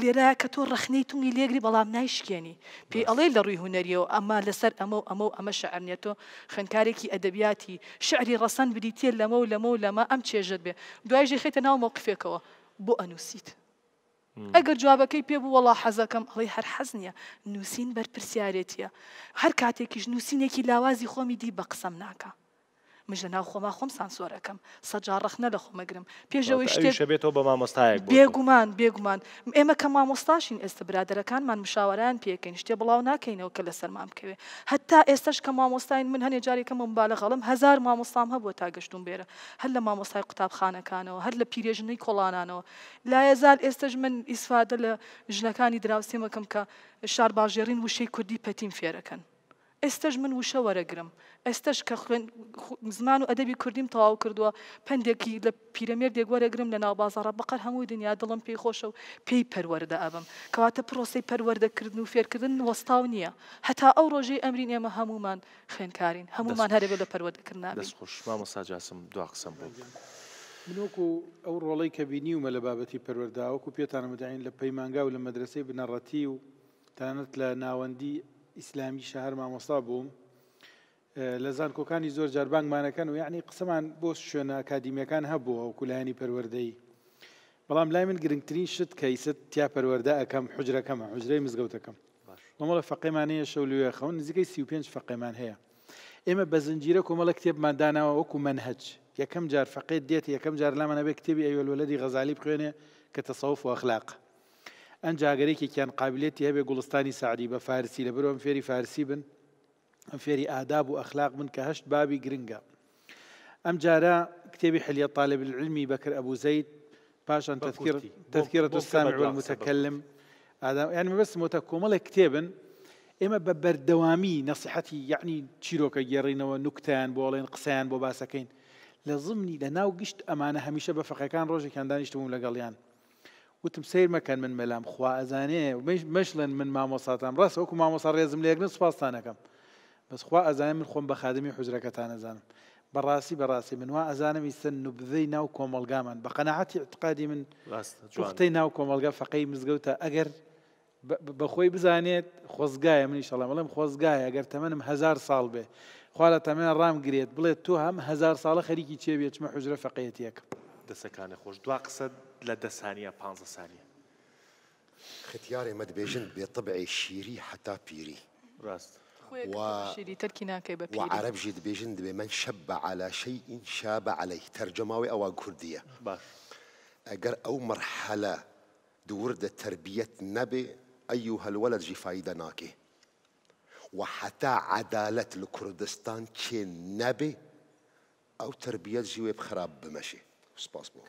لێرە کە تۆ ڕخنەی تونگی لێگری بەڵام نایشکێنی پێی ئەڵێ لە ڕووی هوەریەوە ئەما لەسەر ئەمە ئەمە ئەمە شعرنێتۆ خوێنکارێکی ئەدەبیاتی شعری ڕەسەن بریتێ لەمە و لەمە و لەمە ئەم چێژت بێ دوایژی خێتە ناو مۆقفێکەوە بۆ ئەنووسیت. ئەگەر جوابەکەی پێ بوو وڵا حەزەکەم ئەڵی هەر حەز نییە نووسین بەرپسیارێتیە هەر کاتێکیش نووسینێکی لاوازی خۆمی دی بە قسەم ناکە. مژ لە ناو خۆما خۆم سانسۆرەکەم سەجار ڕخنە لە خۆمەگرم پێشەوەی شتێک بێتەوە بە مامۆستایە بێگومان بێگومان ئێمە کە مامۆستاشین ئێستا برادەرەکانمان مشاوەران پێکەین شتێ بڵاو ناکەینەوە کە لەسەر مام بکەوێ هەتا ئێستش کە مامۆستاین من هەنێ جارێکە من با لە غەڵم هزار مامۆستام هەبووە تا گەشتون بێرە هەر لە مامۆستای قوتابخانەکانەوە هەر لە پیرێژنەی کۆڵانانەوە لایەزال ئێستش من ئیسفادە لە ژنەکانی دراوسێمەکەم کە شار باژێرین وشەی کوردی پەتیم فێرەکەن ئێستش من وشە وەرەگرم ئێستش کە خوێن زمان و ئەدەبی کوردیم تەواو کردووە پندێکی لە پیرەمێر دێگوەرەگرم لە ناوبازارە بەقەر هەمووی دنیا دڵم پێی خۆشە و پێی پەروەەردە ئەبم کەواتە پرۆسی پەروەەردەکردن و فێرکردن وەستاو نییە هەتا ئەو ڕۆژەی ئەمرین ئێمە هەمومان خوێنکارین هەمومان هەرێ لە پەروەردەکردنا خۆشما مەساجاسم دو قسم بوو. منۆکو ئەو ڕۆڵی کە بینیومە لە بابەتی پەروەرداوەکو پێتانە مداین لە پەیمانگا و لە مەدرسەی بنەڕەتی و تانت لە ناوەندی ئیسلامی شەهر مامۆستا بووم لە زانکۆکانی زۆر جاربانگمانەکان و یعنی قسەمان بۆ شوێنە ئاکادیمیەکان هەبووە و کولانی پەروەەردەی بەڵام لای من گرنگترین شت کەیست تیا پەروەەردە ئەەکەم حجرەکەمە حجرەی مزگەوتەکەم مەمەڵە فەقیمانەیە شەو لێ خەون نزیکەی سی پێ فەقیمان هەیە ئێمە بە زنجیرە کۆمەڵە کتێبمانداناوە وەکو منهج یەکەم جار فەقێت دێت یەکەم جار لامانە بە کتێبی ئەوەلوەلەری غەزالی بخوێنێ کە تەسەوف و ئەخلاق ئەم جاگەرێکێکیان قابلێتی هەبێ گوڵستانی سعدی بە فارسی لە بەرۆم فێری فارسی بن ئەم فێری ئاداب و ئەخلاق بن کە هەشت بابی گرنگە ئەم جارە کتێبی حلیە طالب العلمی بەکر ئەبوو زەید پاشان تذکرە دوستان متەکەلم ئادام یان بەست مۆتە کۆمەڵێک کتێبن ئێمە بە بەردەوامی نەسیحەتی یعنی چیرۆکە گێڕینەوە نوکتیان بۆ ئەڵێن قسەیان بۆ باسەکەین لە زمنی لە ناو گشت ئەمانە هەمیشە بە فەقەکان ڕۆژێکیان دانیشتمون لەگەڵیان وتم سير مكان من ملام خوا ومش مشلن من ما مصاتم راس مامۆساتان ڕاستەوەکو مامۆسا ڕێزم لێگرن سوپاسانەکەم بس خوا ئەزانێ من خۆم بخادمي خادمی حوزرەکەتان ئەزانم براسي براسي من وا ئەزانم ئیسن نبذي ناو کۆمەلگامان بە قەنەعاتی اعتقادي من وختەی ناو فقي کۆمەلگا فەقەی مزگەوتە ئەگەر من إن شاء الله ملام خۆزگایە ئەگەر تەمەنم هزار ساڵ بێ خوا تمن رام قريت بڵێت تو هەم هزار خريكي خەریکی چێبێتمە حجرة فقيتيك دەسەکانە خوش دو أقصد 3 ثانيه 15 ثانيه ختياري ما بيجن بطبعي شيري حتى بيري راست و... شيري تركينا كيبا وعرب جد بيجن بمن شب على شيء شاب عليه ترجماوي او كرديه باش اگر او مرحله دور ده تربية نبي أيها الولد جي فايدة ناكي وحتى عدالة الكردستان كي نبي أو تربية جي ويب خراب بمشي سباس بو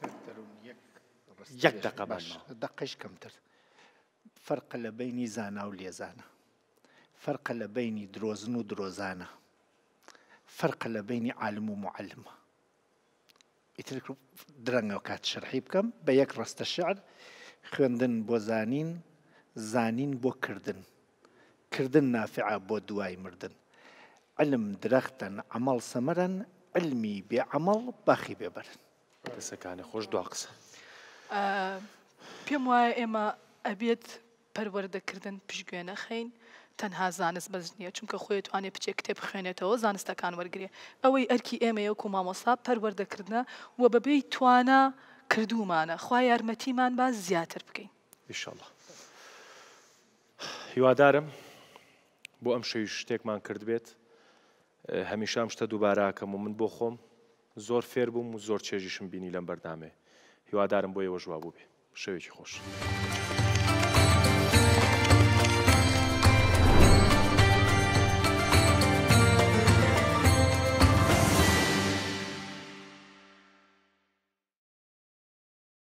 یەک دق باش دقش کەمتر فەرق لە بینی زانا و لێزانە فەرق لە بینی درۆزن و درۆزانە فەرق لە بینی عالم و معلمە ئیتر درەنگەوە کات شەرحی بکەم بە یەک ڕستە شعر خوێندن بۆ زانین زانین بۆ کردن کردن نافع بۆ دوای مردن علم درەختن عمل سەمەرەن علمی بێ عمل باخی بێبەرن دەسەکانی خۆش دو قسە پێم وایە ئێمە ئەبێت پەروەردەکردن پشتگوێنە خەین تەنها زانست بەز نییە چونکە خۆی توانێت بچێت کتێب خوێنێتەوە زانستەکان وەرگێ ئەوەی ئەرکی ئێمەیە و مامۆسا پەروەردەکردە و بەبێ توانە کردومانە خوا یارمەتیمان باز زیاتر بکەین ئیشله هیوادارم بۆ ئەم شەوی شتێکمان کرد بێت هەمیشام شتە دووباراکەم و من بۆ خۆم زۆر فێر بووم و زۆر چێژیشم بینی لەم بەردامێ هیوادارم بۆ و جوابو بی. بێ خوش